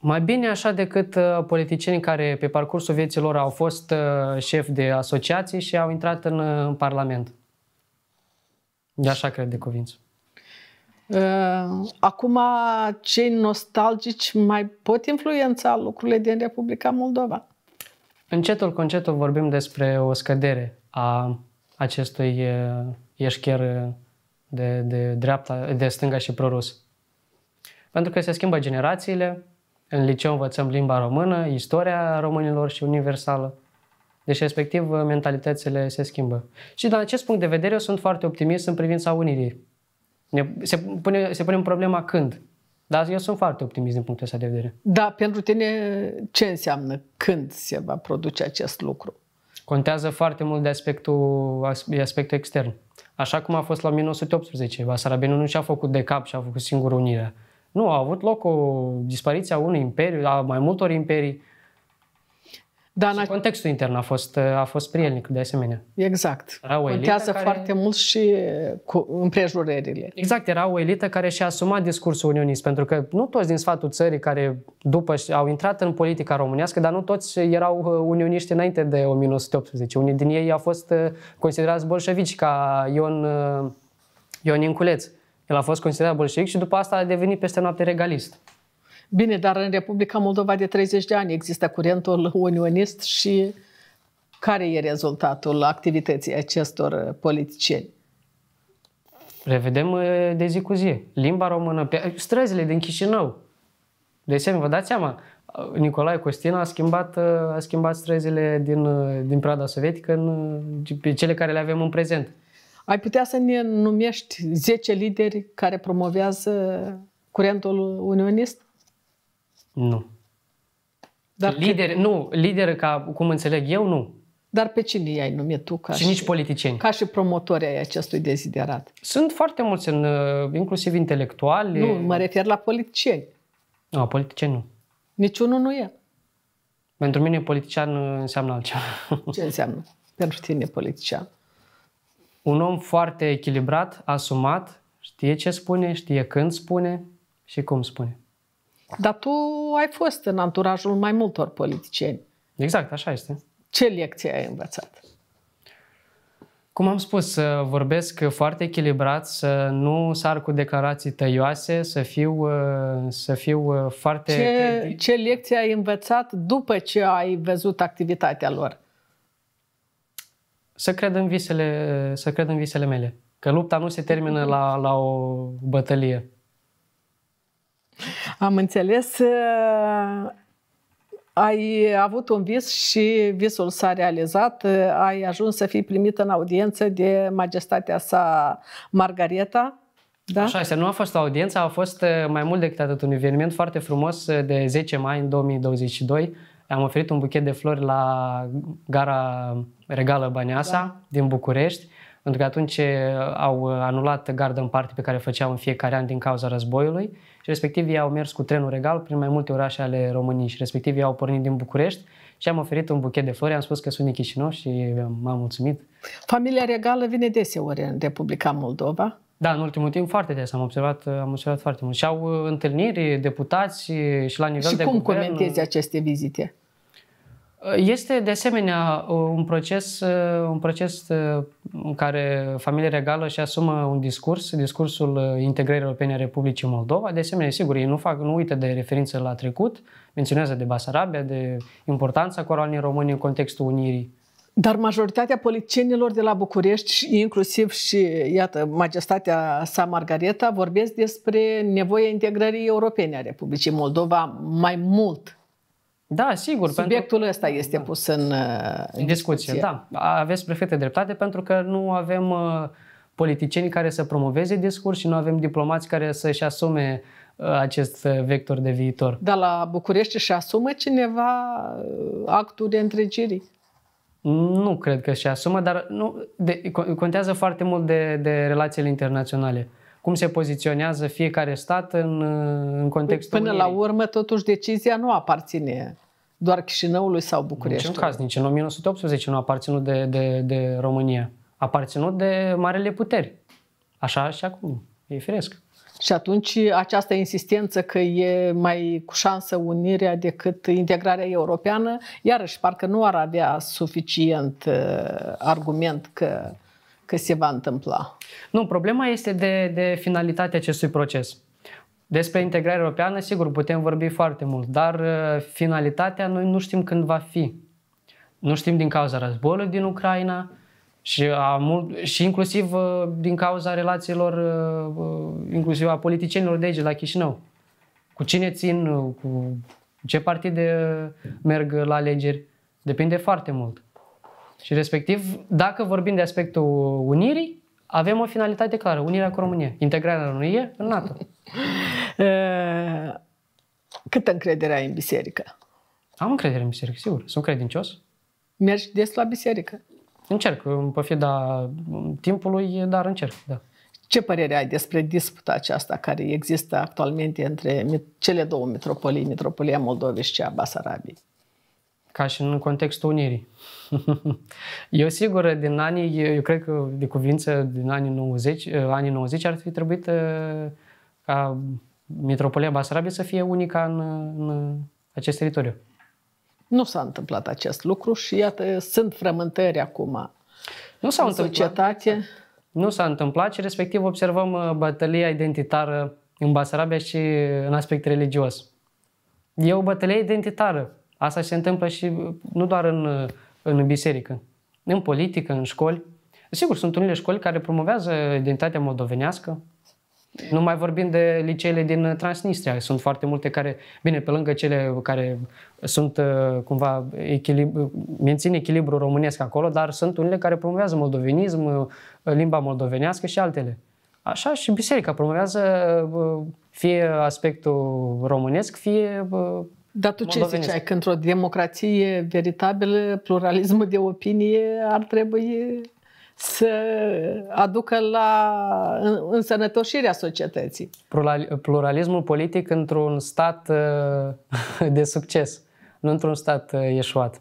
S2: Mai bine așa decât uh, politicieni care pe parcursul vieții lor au fost uh, șef de asociații și au intrat în, uh, în Parlament. De așa cred de cuvință.
S1: Acum, cei nostalgici mai pot influența lucrurile din Republica Moldova?
S2: Încetul cu încetul vorbim despre o scădere a acestui ieșcher de, de dreapta, de stânga și prorus. Pentru că se schimbă generațiile, în liceu învățăm limba română, istoria românilor și universală. Deci, respectiv, mentalitățile se schimbă. Și din acest punct de vedere, eu sunt foarte optimist în privința unirii. Ne, se, pune, se pune problema când. Dar eu sunt foarte optimist din punctul ăsta de vedere.
S1: Da, pentru tine ce înseamnă când se va produce acest lucru?
S2: Contează foarte mult de aspectul, aspectul extern. Așa cum a fost la 1918, Basarabenul nu și-a făcut de cap și a făcut singur unirea. Nu, a avut loc o dispariție a unui imperiu, a mai multor imperii. Da, și în contextul intern a fost, a fost prielnic, de asemenea. Exact. Era o Contează care... foarte mult și cu împrejurările. Exact, era o elită care și-a asumat discursul unionist, pentru că nu toți din sfatul țării care după au intrat în politica românească, dar nu toți erau uh, unioniști înainte de 1918. Unii din ei au fost uh, considerați bolșevici, ca Ion, uh, Ion Inculeț. El a fost considerat bolșevic și după asta a devenit peste noapte regalist.
S1: Bine, dar în Republica Moldova de 30 de ani există curentul unionist și care e rezultatul activității acestor uh, politicieni?
S2: Revedem uh, de zi cu zi. Limba română, pe străzile din Chișinău. De exemplu, vă dați seama, uh, Nicolae Costin a schimbat, a schimbat străzile din, din prada sovietică în, pe cele care le avem în prezent. Ai putea să ne
S1: numești 10 lideri care promovează curentul unionist?
S2: Nu. Dar lider, pe... nu, lider ca cum
S1: înțeleg eu, nu. Dar pe cine i-ai numit tu ca și, și nici politicieni. Ca și promotori ai acestui
S2: deziderat. Sunt foarte mulți, în, uh, inclusiv intelectuali. Nu, mă
S1: refer la politicieni.
S2: Nu, politicieni nu.
S1: Niciunul nu e.
S2: Pentru mine politician uh, înseamnă altceva. Ce înseamnă pentru tine politician? un om foarte echilibrat, asumat, știe ce spune, știe când spune și cum spune.
S1: Dar tu ai fost în anturajul mai multor politicieni.
S2: Exact, așa este.
S1: Ce lecție ai învățat?
S2: Cum am spus, să vorbesc foarte echilibrat, să nu sar cu declarații tăioase, să fiu, uh, să fiu uh, foarte... Ce,
S1: ce lecție ai învățat după ce ai văzut activitatea
S2: lor? să cred în visele, să cred în visele mele. Că lupta nu se termină la, la o bătălie. Am
S1: înțeles. Uh, ai avut un vis și visul s-a realizat. Uh, ai ajuns să fii primit în audiență de majestatea sa Margareta.
S2: Da? Așa este. Nu a fost o audiență, a fost uh, mai mult decât atât un eveniment foarte frumos de 10 mai în 2022 am oferit un buchet de flori la gara regală Baneasa da. din București, pentru că atunci uh, au uh, anulat garda în parte pe care o făceau în fiecare an din cauza războiului și respectiv ei au mers cu trenul regal prin mai multe orașe ale României și respectiv ei au pornit din București și am oferit un buchet de flori, am spus că sunt din Chișinău și m-am mulțumit.
S1: Familia regală vine deseori în Republica
S2: Moldova. Da, în ultimul timp foarte des am observat, am observat foarte mult. Și au uh, întâlniri, deputați și la nivel și de cum guvern... comentezi
S1: aceste vizite?
S2: Este de asemenea un proces, un proces în care familia regală și asumă un discurs, discursul integrării europene a Republicii Moldova. De asemenea, sigur, ei nu, fac, nu uită de referință la trecut, menționează de Basarabia, de importanța coroanei române în contextul unirii.
S1: Dar majoritatea politicienilor de la București, inclusiv și, iată, majestatea sa Margareta, vorbesc despre nevoia integrării europene a Republicii Moldova mai mult da, sigur. Subiectul pentru... ăsta este da. pus uh, în,
S2: în discuție. discuție. Da, aveți perfectă dreptate pentru că nu avem uh, politicieni care să promoveze discurs și nu avem diplomați care să-și asume uh, acest vector de viitor.
S1: Dar la București și asumă cineva actul de întregiri?
S2: Nu cred că și asumă, dar nu, de, contează foarte mult de, de relațiile internaționale cum se poziționează fiecare stat în, în păi contextul Până la
S1: urmă, totuși, decizia nu aparține
S2: doar Chișinăului sau București. În caz, nici în 1918 nu a aparținut de, de, de România. A aparținut de marele puteri. Așa și acum. E firesc.
S1: Și atunci această insistență că e mai cu șansă unirea decât integrarea europeană, iarăși parcă nu ar avea suficient uh, argument că că se va întâmpla?
S2: Nu, problema este de, de finalitatea acestui proces. Despre integrarea europeană, sigur, putem vorbi foarte mult, dar uh, finalitatea noi nu știm când va fi. Nu știm din cauza războiului din Ucraina și, a, și inclusiv uh, din cauza relațiilor, uh, inclusiv a politicienilor de aici, la Chișinău. Cu cine țin, cu ce partide merg la alegeri, depinde foarte mult. Și respectiv, dacă vorbim de aspectul unirii, avem o finalitate clară, unirea cu România, integrarea României în NATO. Eh, Cât încredere ai în biserică? Am încredere în biserică, sigur. Sunt credincios.
S1: Mergi des la biserică?
S2: Încerc, pe fi da timpului, dar încerc,
S1: da. Ce părere ai despre disputa aceasta care există actualmente între cele două metropolii, Metropolia Moldovei și cea a Basarabiei?
S2: ca și în contextul unirii. eu sigur, din anii, eu cred că de cuvință din anii 90, anii 90 ar fi trebuit uh, ca Metropolia Basarabia să fie unica în, în acest teritoriu. Nu s-a întâmplat acest lucru și
S1: iată, sunt frământări acum nu s-a în societate.
S2: Nu s-a întâmplat și respectiv observăm uh, bătălia identitară în Basarabia și în aspect religios. E o bătălie identitară. Asta se întâmplă și uh, nu doar în, uh, în biserică, în politică, în școli. Sigur, sunt unele școli care promovează identitatea moldovenească, nu mai vorbim de liceele din uh, Transnistria. Sunt foarte multe care, bine, pe lângă cele care sunt cumva echilib- mențin echilibru românesc acolo, dar sunt unele care promovează moldovenism, limba moldovenească și altele. Așa și biserica promovează fie aspectul românesc, fie dar tu ce ziceai? Că într-o democrație veritabilă,
S1: pluralismul de opinie ar trebui să aducă la însănătoșirea societății.
S2: Pluralismul politic într-un stat uh, de succes, nu într-un stat ieșuat.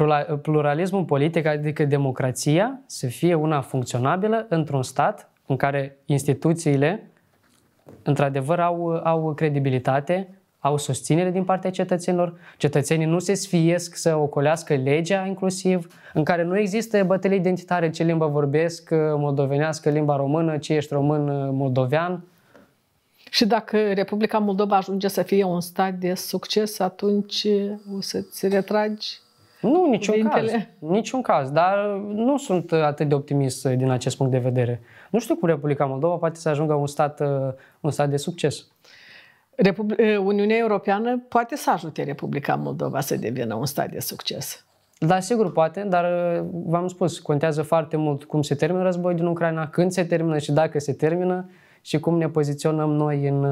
S2: Uh, pluralismul politic, adică democrația, să fie una funcționabilă într-un stat în care instituțiile, într-adevăr, au, au credibilitate, au susținere din partea cetățenilor, cetățenii nu se sfiesc să ocolească legea inclusiv, în care nu există bătălie identitare ce limbă vorbesc, uh, moldovenească, limba română, ce ești român, uh, moldovean. Și dacă Republica Moldova ajunge
S1: să fie un stat de succes, atunci uh, o să-ți retragi nu, niciun caz.
S2: Niciun caz, dar nu sunt atât de optimist din acest punct de vedere. Nu știu cum Republica Moldova poate să ajungă un stat, un stat de succes. Repub- eh, Uniunea Europeană poate să ajute Republica Moldova să devină un stat de succes. Da, sigur poate, dar eh, v-am spus, contează foarte mult cum se termină războiul din Ucraina, când se termină și dacă se termină și cum ne poziționăm noi în,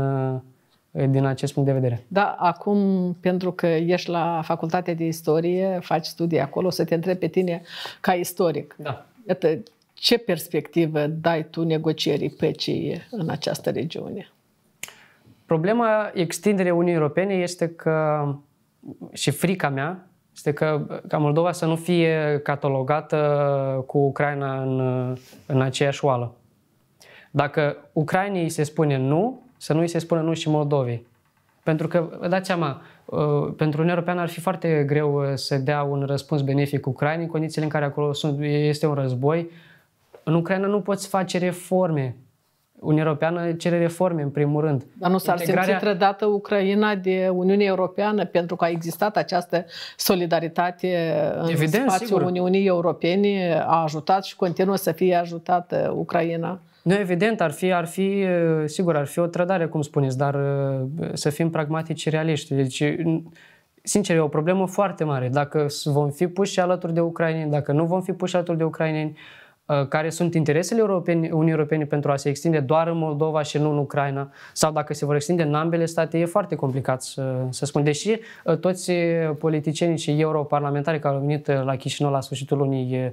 S2: eh, din acest punct de vedere.
S1: Da, acum, pentru că ești la facultatea de istorie, faci studii acolo, o să te întreb pe tine ca istoric. Da. Iată, ce perspectivă dai tu negocierii păcii în această regiune?
S2: Problema extinderii Uniunii Europene este că, și frica mea, este că ca Moldova să nu fie catalogată cu Ucraina în, în aceeași oală. Dacă Ucrainei se spune nu, să nu îi se spună nu și Moldovei. Pentru că, dați seama, uh, pentru Uniunea Europeană ar fi foarte greu uh, să dea un răspuns benefic Ucrainei în condițiile în care acolo sunt, este un război. În Ucraina nu poți face reforme Uniunea Europeană cere reforme, în primul rând. Dar nu s-ar Integrarea... simți
S1: trădată Ucraina de Uniunea Europeană pentru că a existat această solidaritate în Evident, spațiul sigur. Uniunii Europene, a ajutat și continuă să fie ajutată Ucraina.
S2: Nu, evident, ar fi, ar fi, eh, sigur, ar fi o trădare, cum spuneți, dar eh, să fim pragmatici și realiști. Deci, sincer, e o problemă foarte mare. Dacă vom fi puși alături de ucraineni, dacă nu vom fi puși alături de ucraineni, Uh, care sunt interesele europene, Unii Europene pentru a se extinde doar în Moldova și nu în Ucraina, sau dacă se vor extinde în ambele state, e foarte complicat să, să spun. Deși uh, toți uh, politicienii și europarlamentari care au venit la Chișinău la sfârșitul lunii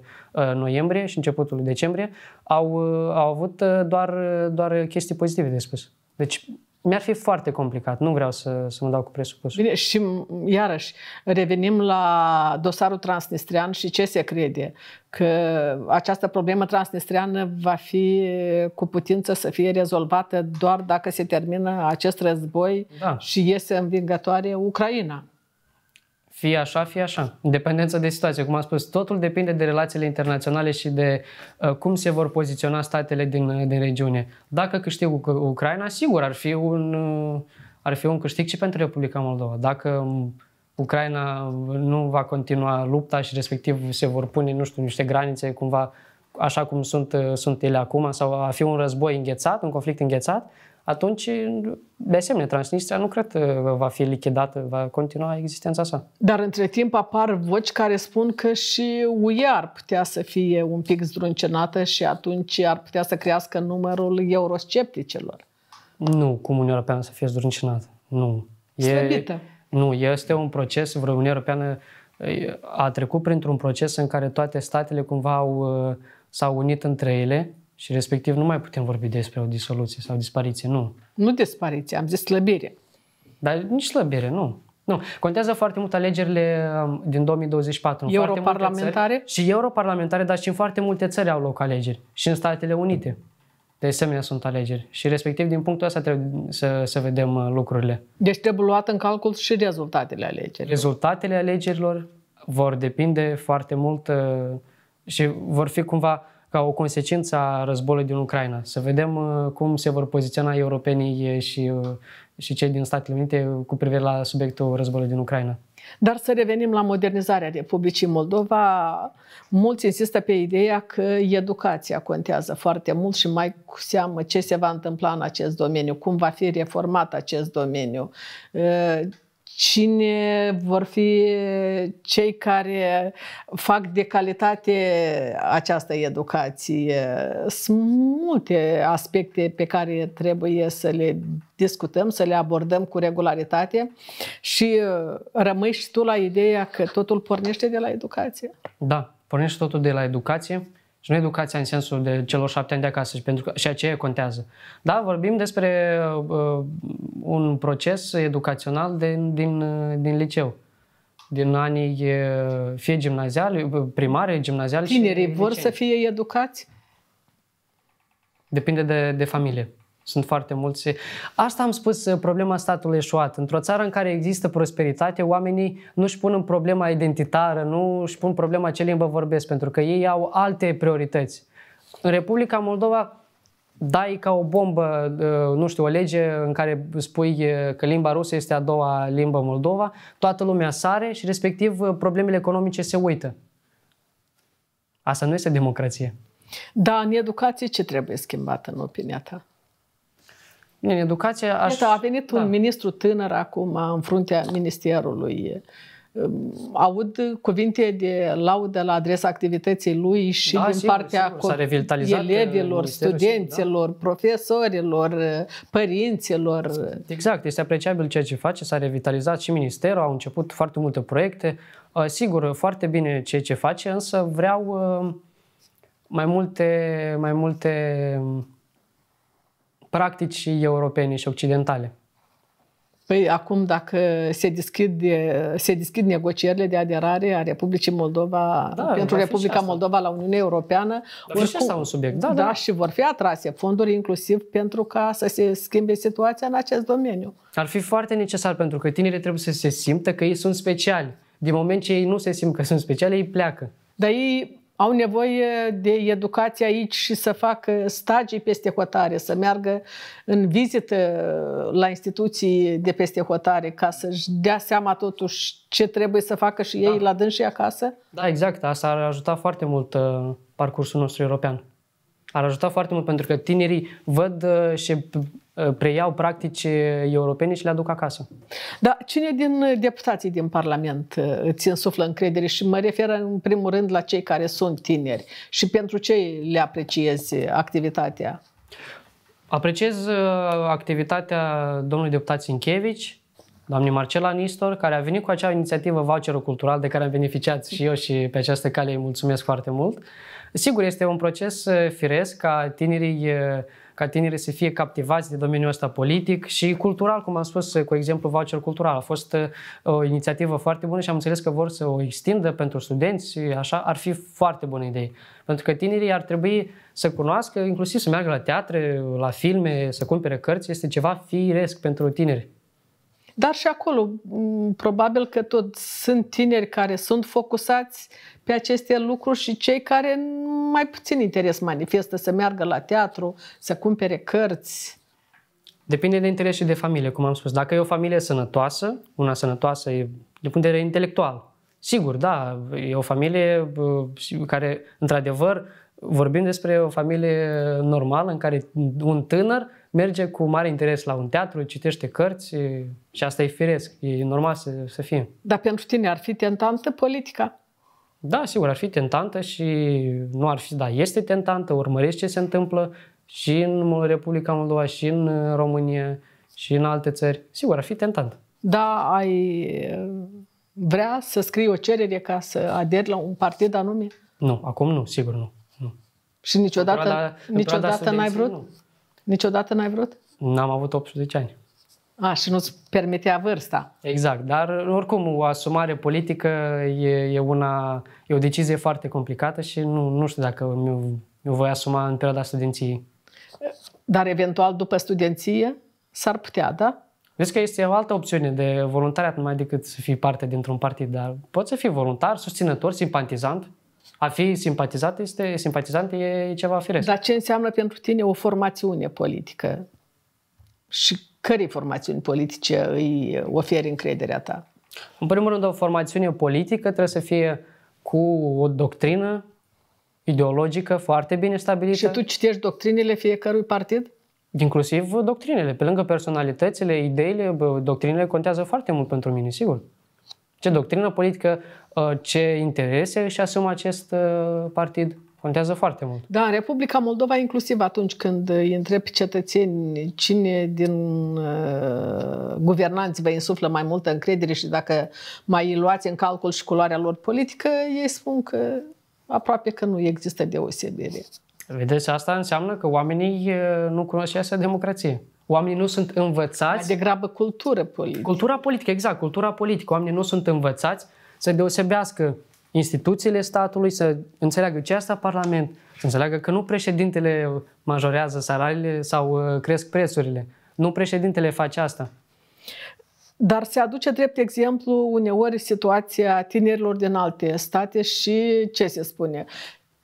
S2: noiembrie și începutul decembrie au, au avut doar, doar chestii pozitive de spus. Deci mi-ar fi foarte complicat. Nu vreau să, să mă dau cu presupusul. Bine, și
S1: iarăși, revenim la dosarul transnistrian și ce se crede? Că această problemă transnistriană va fi cu putință să fie rezolvată doar dacă se termină acest război da. și iese învingătoare Ucraina
S2: fie așa, fie așa, în dependență de situație. Cum am spus, totul depinde de relațiile internaționale și de uh, cum se vor poziționa statele din, uh, din regiune. Dacă câștig Ucraina, sigur, ar fi un, uh, ar fi un câștig și pentru Republica Moldova. Dacă um, Ucraina uh, nu va continua lupta și respectiv se vor pune, nu știu, niște granițe cumva așa cum sunt, uh, sunt ele acum, sau a fi un război înghețat, un conflict înghețat, uh, atunci, de asemenea, Transnistria nu cred că va fi lichidată, va continua existența sa.
S1: Dar între timp apar voci care spun că și UE ar putea să fie un pic zdruncenată și atunci ar putea să crească numărul euroscepticelor.
S2: Nu, cum Uniunea Europeană să fie zdruncenată. Nu. E, Slăbită. Nu, este un proces, Uniunea Europeană a trecut printr-un proces în care toate statele cumva au, uh, s-au unit între ele și respectiv nu mai putem vorbi despre o disoluție sau dispariție, nu. Nu dispariție, am zis slăbire. Dar nici slăbire, nu. Nu, contează foarte mult alegerile um, din 2024. În europarlamentare? Țări, și europarlamentare, dar și în foarte multe țări au loc alegeri. Și în Statele Unite. De asemenea sunt alegeri. Și respectiv din punctul ăsta trebuie să, să vedem uh, lucrurile.
S1: Deci trebuie luat în calcul și rezultatele alegerilor.
S2: Rezultatele alegerilor vor depinde foarte mult uh, și vor fi cumva ca o consecință a războiului din Ucraina. Să vedem uh, cum se vor poziționa europenii uh, și, uh, și cei din Statele Unite cu privire la subiectul războiului din Ucraina.
S1: Dar să revenim la modernizarea Republicii Moldova. Mulți insistă pe ideea că educația contează foarte mult și mai cu seamă ce se va întâmpla în acest domeniu, cum va fi reformat acest domeniu, cine vor fi cei care fac de calitate această educație. Sunt multe aspecte pe care trebuie să le discutăm, să le abordăm cu regularitate și uh, rămâi și tu la ideea că totul pornește de la educație.
S2: Da, pornește totul de la educație. Și nu educația în sensul de celor șapte ani de acasă, pentru că și aceea contează. Da, vorbim despre uh, un proces educațional din, uh, din liceu. Din anii uh, fie gimnaziali, uh, primare, gimnaziale Tinerii și vor liceu. să fie educați? Depinde de, de familie. Sunt foarte mulți. Asta am spus, uh, problema statului eșuat. Într-o țară în care există prosperitate, oamenii nu își pun în problema identitară, nu își pun problema ce limbă vorbesc, pentru că ei au alte priorități. În Republica Moldova, dai ca o bombă, uh, nu știu, o lege în care spui uh, că limba rusă este a doua limbă Moldova, toată lumea sare și respectiv problemele economice se uită. Asta nu este democrație.
S1: Da, în educație ce trebuie schimbată? în opinia ta? În educație aș... Iată, a venit da. un ministru tânăr acum în fruntea ministerului. Aud cuvinte de laudă la adresa activității lui și da, din sigur, partea sigur. elevilor, studenților, da. profesorilor, părinților.
S2: Exact, este apreciabil ceea ce face, s-a revitalizat și ministerul, au început foarte multe proiecte. Uh, sigur, foarte bine ceea ce face, însă vreau uh, mai multe, mai multe practici europene și occidentale. Păi
S1: acum dacă se deschid, se deschid negocierile de aderare a Republicii Moldova da, pentru Republica Moldova la Uniunea Europeană, da, oricum, și un subiect. Da, da, da, și vor fi atrase fonduri inclusiv pentru ca să se schimbe situația în acest domeniu.
S2: Ar fi foarte necesar pentru că tinerii trebuie să se simtă că ei sunt speciali. Din moment ce ei nu se simt că sunt speciali, ei pleacă.
S1: Dar ei au nevoie de educație aici și să facă stagii peste hotare, să meargă în vizită la instituții de peste hotare ca să-și dea seama totuși ce trebuie să facă și ei da. la dâns și acasă?
S2: Da, exact. Asta ar ajuta foarte mult uh, parcursul nostru european. Ar ajuta foarte mult pentru că tinerii văd uh, și Uh, preiau practici europene și le aduc acasă.
S1: Da, cine din uh, deputații din Parlament îți uh, însuflă încredere și mă refer în primul rând la cei care sunt tineri și pentru ce le apreciezi activitatea?
S2: Apreciez activitatea domnului deputat Sinchevici, doamnei Marcela Nistor, care a venit cu acea inițiativă voucherul cultural de care am beneficiat și eu și pe această cale îi mulțumesc foarte mult. Sigur, este un proces firesc ca tinerii ca tinerii să fie captivați de domeniul ăsta politic și cultural, cum am spus cu exemplu voucher cultural. A fost uh, o inițiativă foarte bună și am înțeles că vor să o extindă pentru studenți, așa ar fi foarte bună idee. Pentru că tinerii ar trebui să cunoască, inclusiv să meargă la teatre, la filme, să cumpere cărți, este ceva firesc pentru tineri.
S1: Dar și acolo, mm, probabil că tot sunt tineri care sunt focusați pe aceste lucruri și cei care mai puțin interes manifestă să meargă la teatru,
S2: să cumpere cărți. Depinde de interes și de familie, cum am spus. Dacă e o familie sănătoasă, una sănătoasă e de punct de vedere intelectual. Sigur, da, e o familie uh, care, într-adevăr, vorbim despre o familie normală în care un tânăr merge cu mare interes la un teatru, citește cărți și asta e firesc, e normal să, să fie.
S1: Dar pentru tine ar fi tentantă politica?
S2: Da, sigur, ar fi tentantă și nu ar fi, da, este tentantă, urmărești ce se întâmplă și în Republica Moldova, și în uh, România, și în alte țări. Sigur, ar fi tentantă. Da,
S1: ai uh, vrea să scrii o cerere ca să aderi la un partid anume?
S2: Nu, acum nu, sigur nu. nu.
S1: Și niciodată, în perioada, niciodată în n-ai vrut? Nu. Niciodată n-ai vrut?
S2: N-am avut 18 ani.
S1: A, și nu-ți permitea
S2: vârsta. Exact, dar oricum o asumare politică e, e, una, e o decizie foarte complicată și nu, nu știu dacă mi-o, voi asuma în perioada studenției.
S1: Dar eventual după studenție s-ar putea, da?
S2: Vezi că este o altă opțiune de voluntariat numai decât să fii parte dintr-un partid, dar poți să fii voluntar, susținător, simpatizant a fi simpatizat este, simpatizant e ceva firesc. Dar ce înseamnă pentru tine o
S1: formațiune politică? Și cărei formațiuni politice îi oferi încrederea ta?
S2: În primul rând, o formațiune politică trebuie să fie cu o doctrină ideologică foarte bine stabilită. Și tu citești doctrinele fiecărui partid? Inclusiv doctrinele. Pe lângă personalitățile, ideile, doctrinele contează foarte mult pentru mine, sigur ce doctrină politică, uh, ce interese își asumă acest uh, partid. Contează foarte mult.
S1: Da, în Republica Moldova, inclusiv atunci când îi întrebi cetățeni cine din uh, guvernanți vă insuflă mai multă încredere și dacă mai îi luați în calcul și culoarea lor politică, ei spun că aproape că nu există deosebire.
S2: Vedeți, asta înseamnă că oamenii uh, nu cunosc și asta democrație. Oamenii nu sunt învățați... Mai degrabă cultură politică. Cultura politică, exact, cultura politică. Oamenii nu sunt învățați să deosebească instituțiile statului, să înțeleagă ce asta Parlament, să înțeleagă că nu președintele majorează salariile sau uh, cresc prețurile. Nu președintele face asta.
S1: Dar se aduce drept exemplu uneori situația tinerilor din alte state și ce se spune?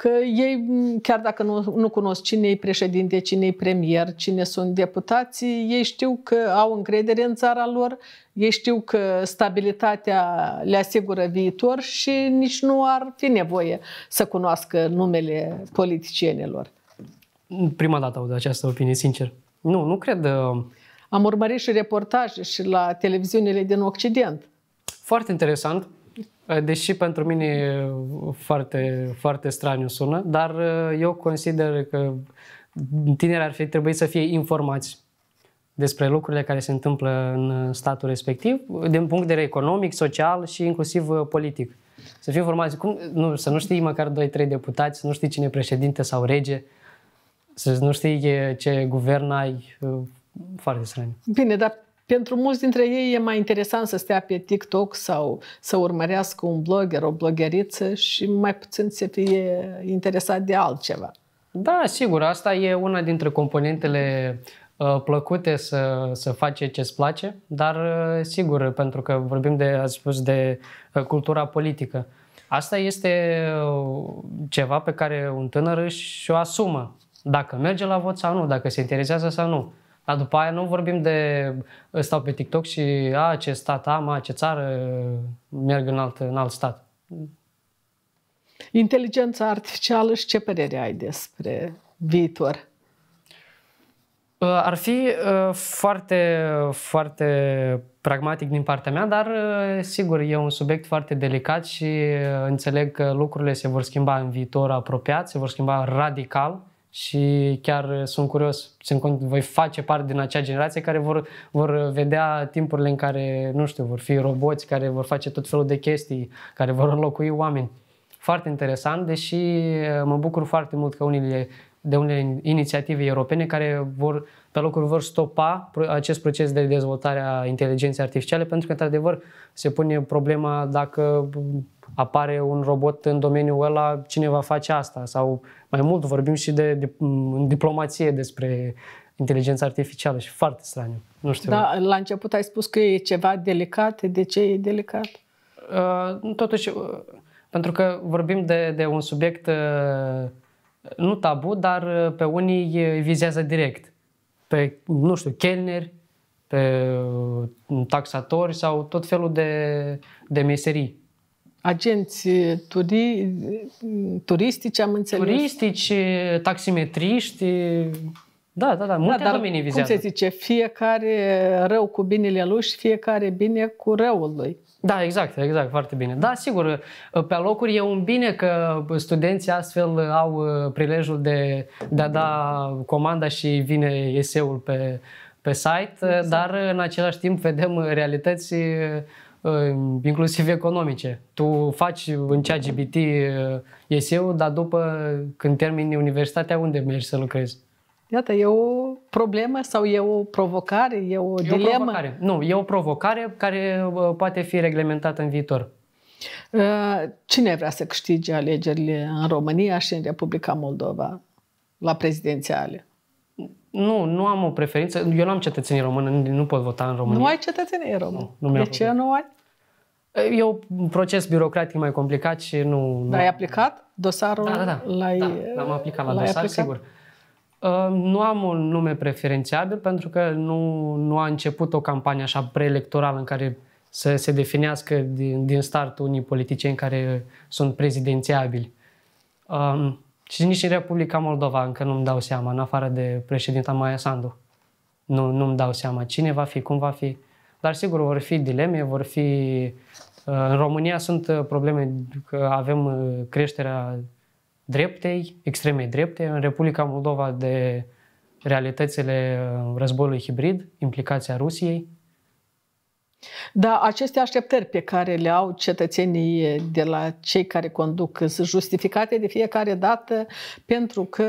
S1: că ei, chiar dacă nu, nu cunosc cine e președinte, cine e premier, cine sunt deputații, ei știu că au încredere în țara lor, ei știu că stabilitatea le asigură viitor și nici nu ar fi nevoie să cunoască numele politicienilor.
S2: Prima dată aud această opinie, sincer. Nu, nu cred. Uh,
S1: Am urmărit și reportaje și la televiziunile din Occident.
S2: Foarte interesant. Eh, deși pentru mine e foarte, foarte straniu sună, dar eh, eu consider că tinerii ar fi trebuit să fie informați despre lucrurile care se întâmplă în statul respectiv, din punct de vedere economic, social și inclusiv eh, politic. Să fie informați, cum, nu, să nu știi măcar 2-3 deputați, să nu știi cine e președinte sau rege, să nu știi ce guvern ai, foarte straniu.
S1: Bine, dar pentru mulți dintre ei e mai interesant să stea pe TikTok sau să urmărească un blogger, o blogheriță și mai puțin să fie interesat de altceva.
S2: Da, sigur, asta e una dintre componentele uh, plăcute să, să face ce-ți place, dar uh, sigur, pentru că vorbim de, ați spus, de uh, cultura politică. Asta este ceva pe care un tânăr își o asumă, dacă merge la vot sau nu, dacă se interesează sau nu. Dar după aia nu vorbim de stau pe TikTok și a, ce stat am, a, ce țară, merg în alt, în alt stat.
S1: Inteligența artificială și ce părere ai despre viitor?
S2: Ă, ar fi ă, foarte, foarte pragmatic din partea mea, dar ă, sigur e un subiect foarte delicat și înțeleg că lucrurile se vor schimba în viitor apropiat, se vor schimba radical și chiar uh, sunt curios, sunt cont, voi face parte din acea generație care vor, vor uh, vedea timpurile în care, nu știu, vor fi roboți care vor face tot felul de chestii, care vor înlocui oameni. Foarte interesant, deși uh, mă bucur foarte mult că unele, de unele inițiative europene care vor, pe locuri vor stopa acest proces de dezvoltare a inteligenței artificiale, pentru că, într-adevăr, se pune problema dacă apare un robot în domeniul ăla, cine va face asta sau mai mult vorbim și de, de în diplomație despre inteligența artificială și foarte straniu. Nu știu. Da,
S1: la început ai spus că e ceva delicat. De ce e delicat? Uh, totuși, uh,
S2: pentru că vorbim de, de un subiect uh, nu tabu, dar uh, pe unii vizează direct. Pe, nu știu, chelneri, pe uh, taxatori sau tot felul de, de meserii agenți eh, turi, eh,
S1: turistici, am înțeles.
S2: Turistici, eh, taximetriști, da, da, da, multe da, dar domenii vizează. Cum se
S1: zice, fiecare rău cu binele lui și fiecare bine cu răul lui.
S2: Da, exact, exact, foarte bine. Da, sigur, pe locuri e un bine că studenții astfel au prilejul de, de a da comanda și vine eseul pe, pe site, exact. dar în același timp vedem realității inclusiv economice. Tu faci în cea GBT eseu, dar după când termini universitatea, unde mergi să lucrezi?
S1: Iată, e o problemă sau e o provocare, e o e dilemă? O provocare.
S2: Nu, e o provocare care uh, poate fi reglementată în viitor.
S1: Uh, cine vrea să câștige alegerile în România și în Republica Moldova la prezidențiale?
S2: Nu, nu am o preferință. Eu nu am cetățenie română, nu pot vota în România. Nu ai cetățenie română. Nu, nu de ce nu ai? E un proces birocratic mai complicat și nu... Dar ai
S1: aplicat dosarul? Da, da, da. L-ai, da l-am aplicat la dosar, aplicat? sigur.
S2: Uh, nu am un nume preferențiabil pentru că nu, nu a început o campanie așa preelectorală în care să se definească din, din start unii politicieni care sunt prezidențiabili. Și nici în Republica Moldova încă nu-mi dau seama, în afară de președinta Maia Sandu. Nu, nu-mi dau seama cine va fi, cum va fi. Dar sigur vor fi dileme, vor fi... Uh, în România sunt uh, probleme că avem uh, creșterea dreptei, extremei drepte. În Republica Moldova de realitățile războiului hibrid, implicația Rusiei,
S1: da, aceste așteptări pe care le au cetățenii de la cei care conduc sunt justificate de fiecare dată pentru că,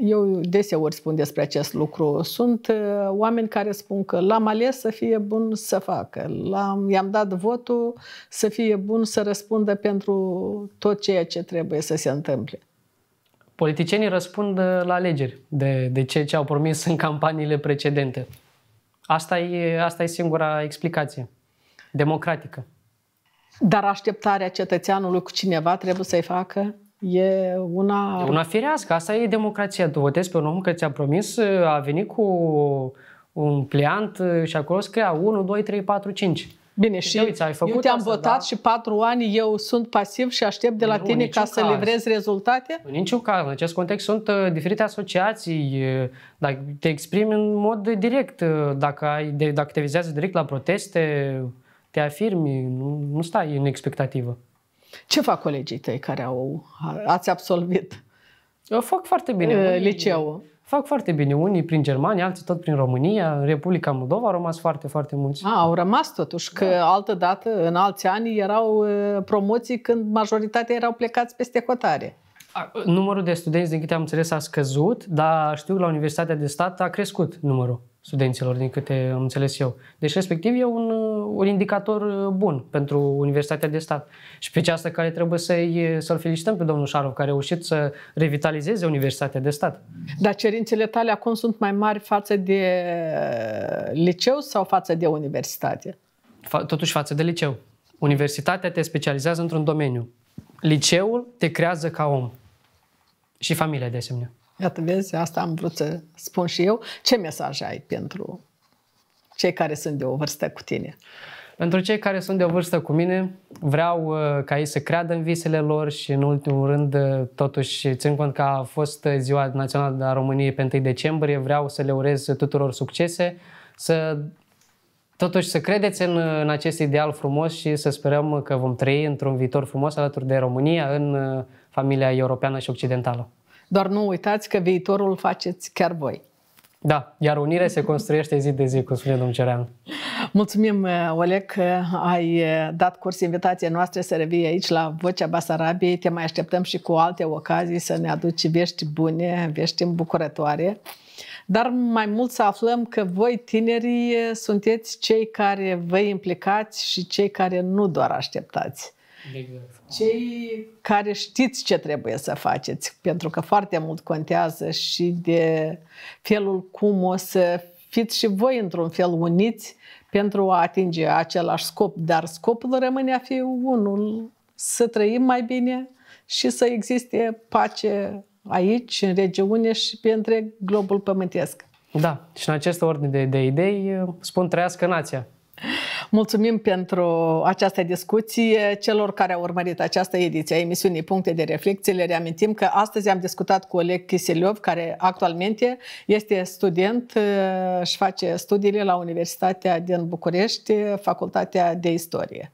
S1: eu deseori spun despre acest lucru, sunt uh, oameni care spun că l-am ales să fie bun să facă, l-am, i-am dat votul să fie bun să răspundă pentru tot ceea ce trebuie să se întâmple.
S2: Politicienii răspund uh, la alegeri de, de ceea ce au promis în campaniile precedente. Asta e, asta e singura explicație democratică.
S1: Dar așteptarea cetățeanului cu cineva trebuie să-i facă E una... E una
S2: firească. Asta e democrația. Tu votezi pe un om că ți-a promis, a venit cu un pliant și acolo scria 1, 2, 3, 4, 5. Bine, și uite, ai făcut eu te-am asta,
S1: votat da? și patru ani eu sunt pasiv și aștept de la nu, tine ca caz. să livrezi
S2: rezultate? În niciun caz. În acest context sunt uh, diferite asociații. Uh, dacă te exprimi în mod direct, uh, dacă, ai, de, dacă te vizează direct la proteste, te afirmi, nu, nu stai în expectativă. Ce fac colegii tăi care au, ați absolvit? Eu fac foarte bine. Ă, liceul fac foarte bine. Unii prin Germania, alții tot prin România, în Republica Moldova au rămas foarte, foarte mulți. A, au rămas
S1: totuși, că da. altă dată, în alți ani, erau uh, promoții când majoritatea erau plecați peste hotare.
S2: Numărul de studenți, din câte am înțeles, a scăzut, dar știu că la Universitatea de Stat a crescut numărul studenților, din câte am înțeles eu. Deci, respectiv, e un, uh, un indicator uh, bun pentru Universitatea de Stat. Și pe aceasta care trebuie să-i, uh, să-l felicităm pe domnul Șarov, care a reușit să revitalizeze Universitatea de Stat.
S1: Dar cerințele tale acum sunt mai mari față de liceu sau față de universitate?
S2: Fa- totuși față de liceu. Universitatea te specializează într-un domeniu. Liceul te creează ca om. Și familia, de asemenea.
S1: Iată, vezi, asta am vrut să spun și eu. Ce mesaj ai pentru cei care sunt de o vârstă cu tine?
S2: Pentru cei care sunt de o vârstă cu mine, vreau uh, ca ei să creadă în visele lor și, în ultimul rând, uh, totuși, țin cont că a fost Ziua Națională a României pe 1 decembrie, vreau să le urez tuturor succese, să totuși să credeți în, în acest ideal frumos și să sperăm că vom trăi într-un viitor frumos alături de România în uh, familia europeană și occidentală.
S1: Doar nu uitați că viitorul faceți chiar voi.
S2: Da, iar unirea se construiește zi de zi, cum spune domnul Cerean.
S1: Mulțumim, Oleg, că ai eh, dat curs invitației noastre să revii aici la Vocea Basarabiei. Te mai așteptăm și cu alte ocazii să ne aduci vești bune, vești îmbucurătoare. Dar mai mult să aflăm că voi, tinerii, sunteți cei care vă implicați și cei care nu doar așteptați. Exact. Cei care știți ce trebuie să faceți, pentru că foarte mult contează și de felul cum o să fiți și voi într-un fel uniți pentru a atinge același scop, dar scopul rămâne a fi unul, să trăim mai bine și să existe pace aici, în regiune și pe întreg globul pământesc.
S2: Da, și în această ordine de, de idei spun trăiască nația.
S1: Mulțumim pentru această discuție celor care au urmărit această ediție a emisiunii Puncte de Reflecție. Le reamintim că astăzi am discutat cu Oleg Kiseliov, care actualmente este student și face studiile la Universitatea din București, Facultatea de Istorie.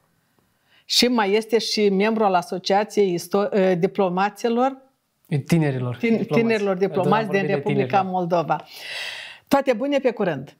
S1: Și mai este și membru al Asociației Isto- ă, Diplomaților
S2: Tinerilor. Tin, diplomați. Tinerilor diplomați din Republica tinerilor.
S1: Moldova. Toate bune, pe curând!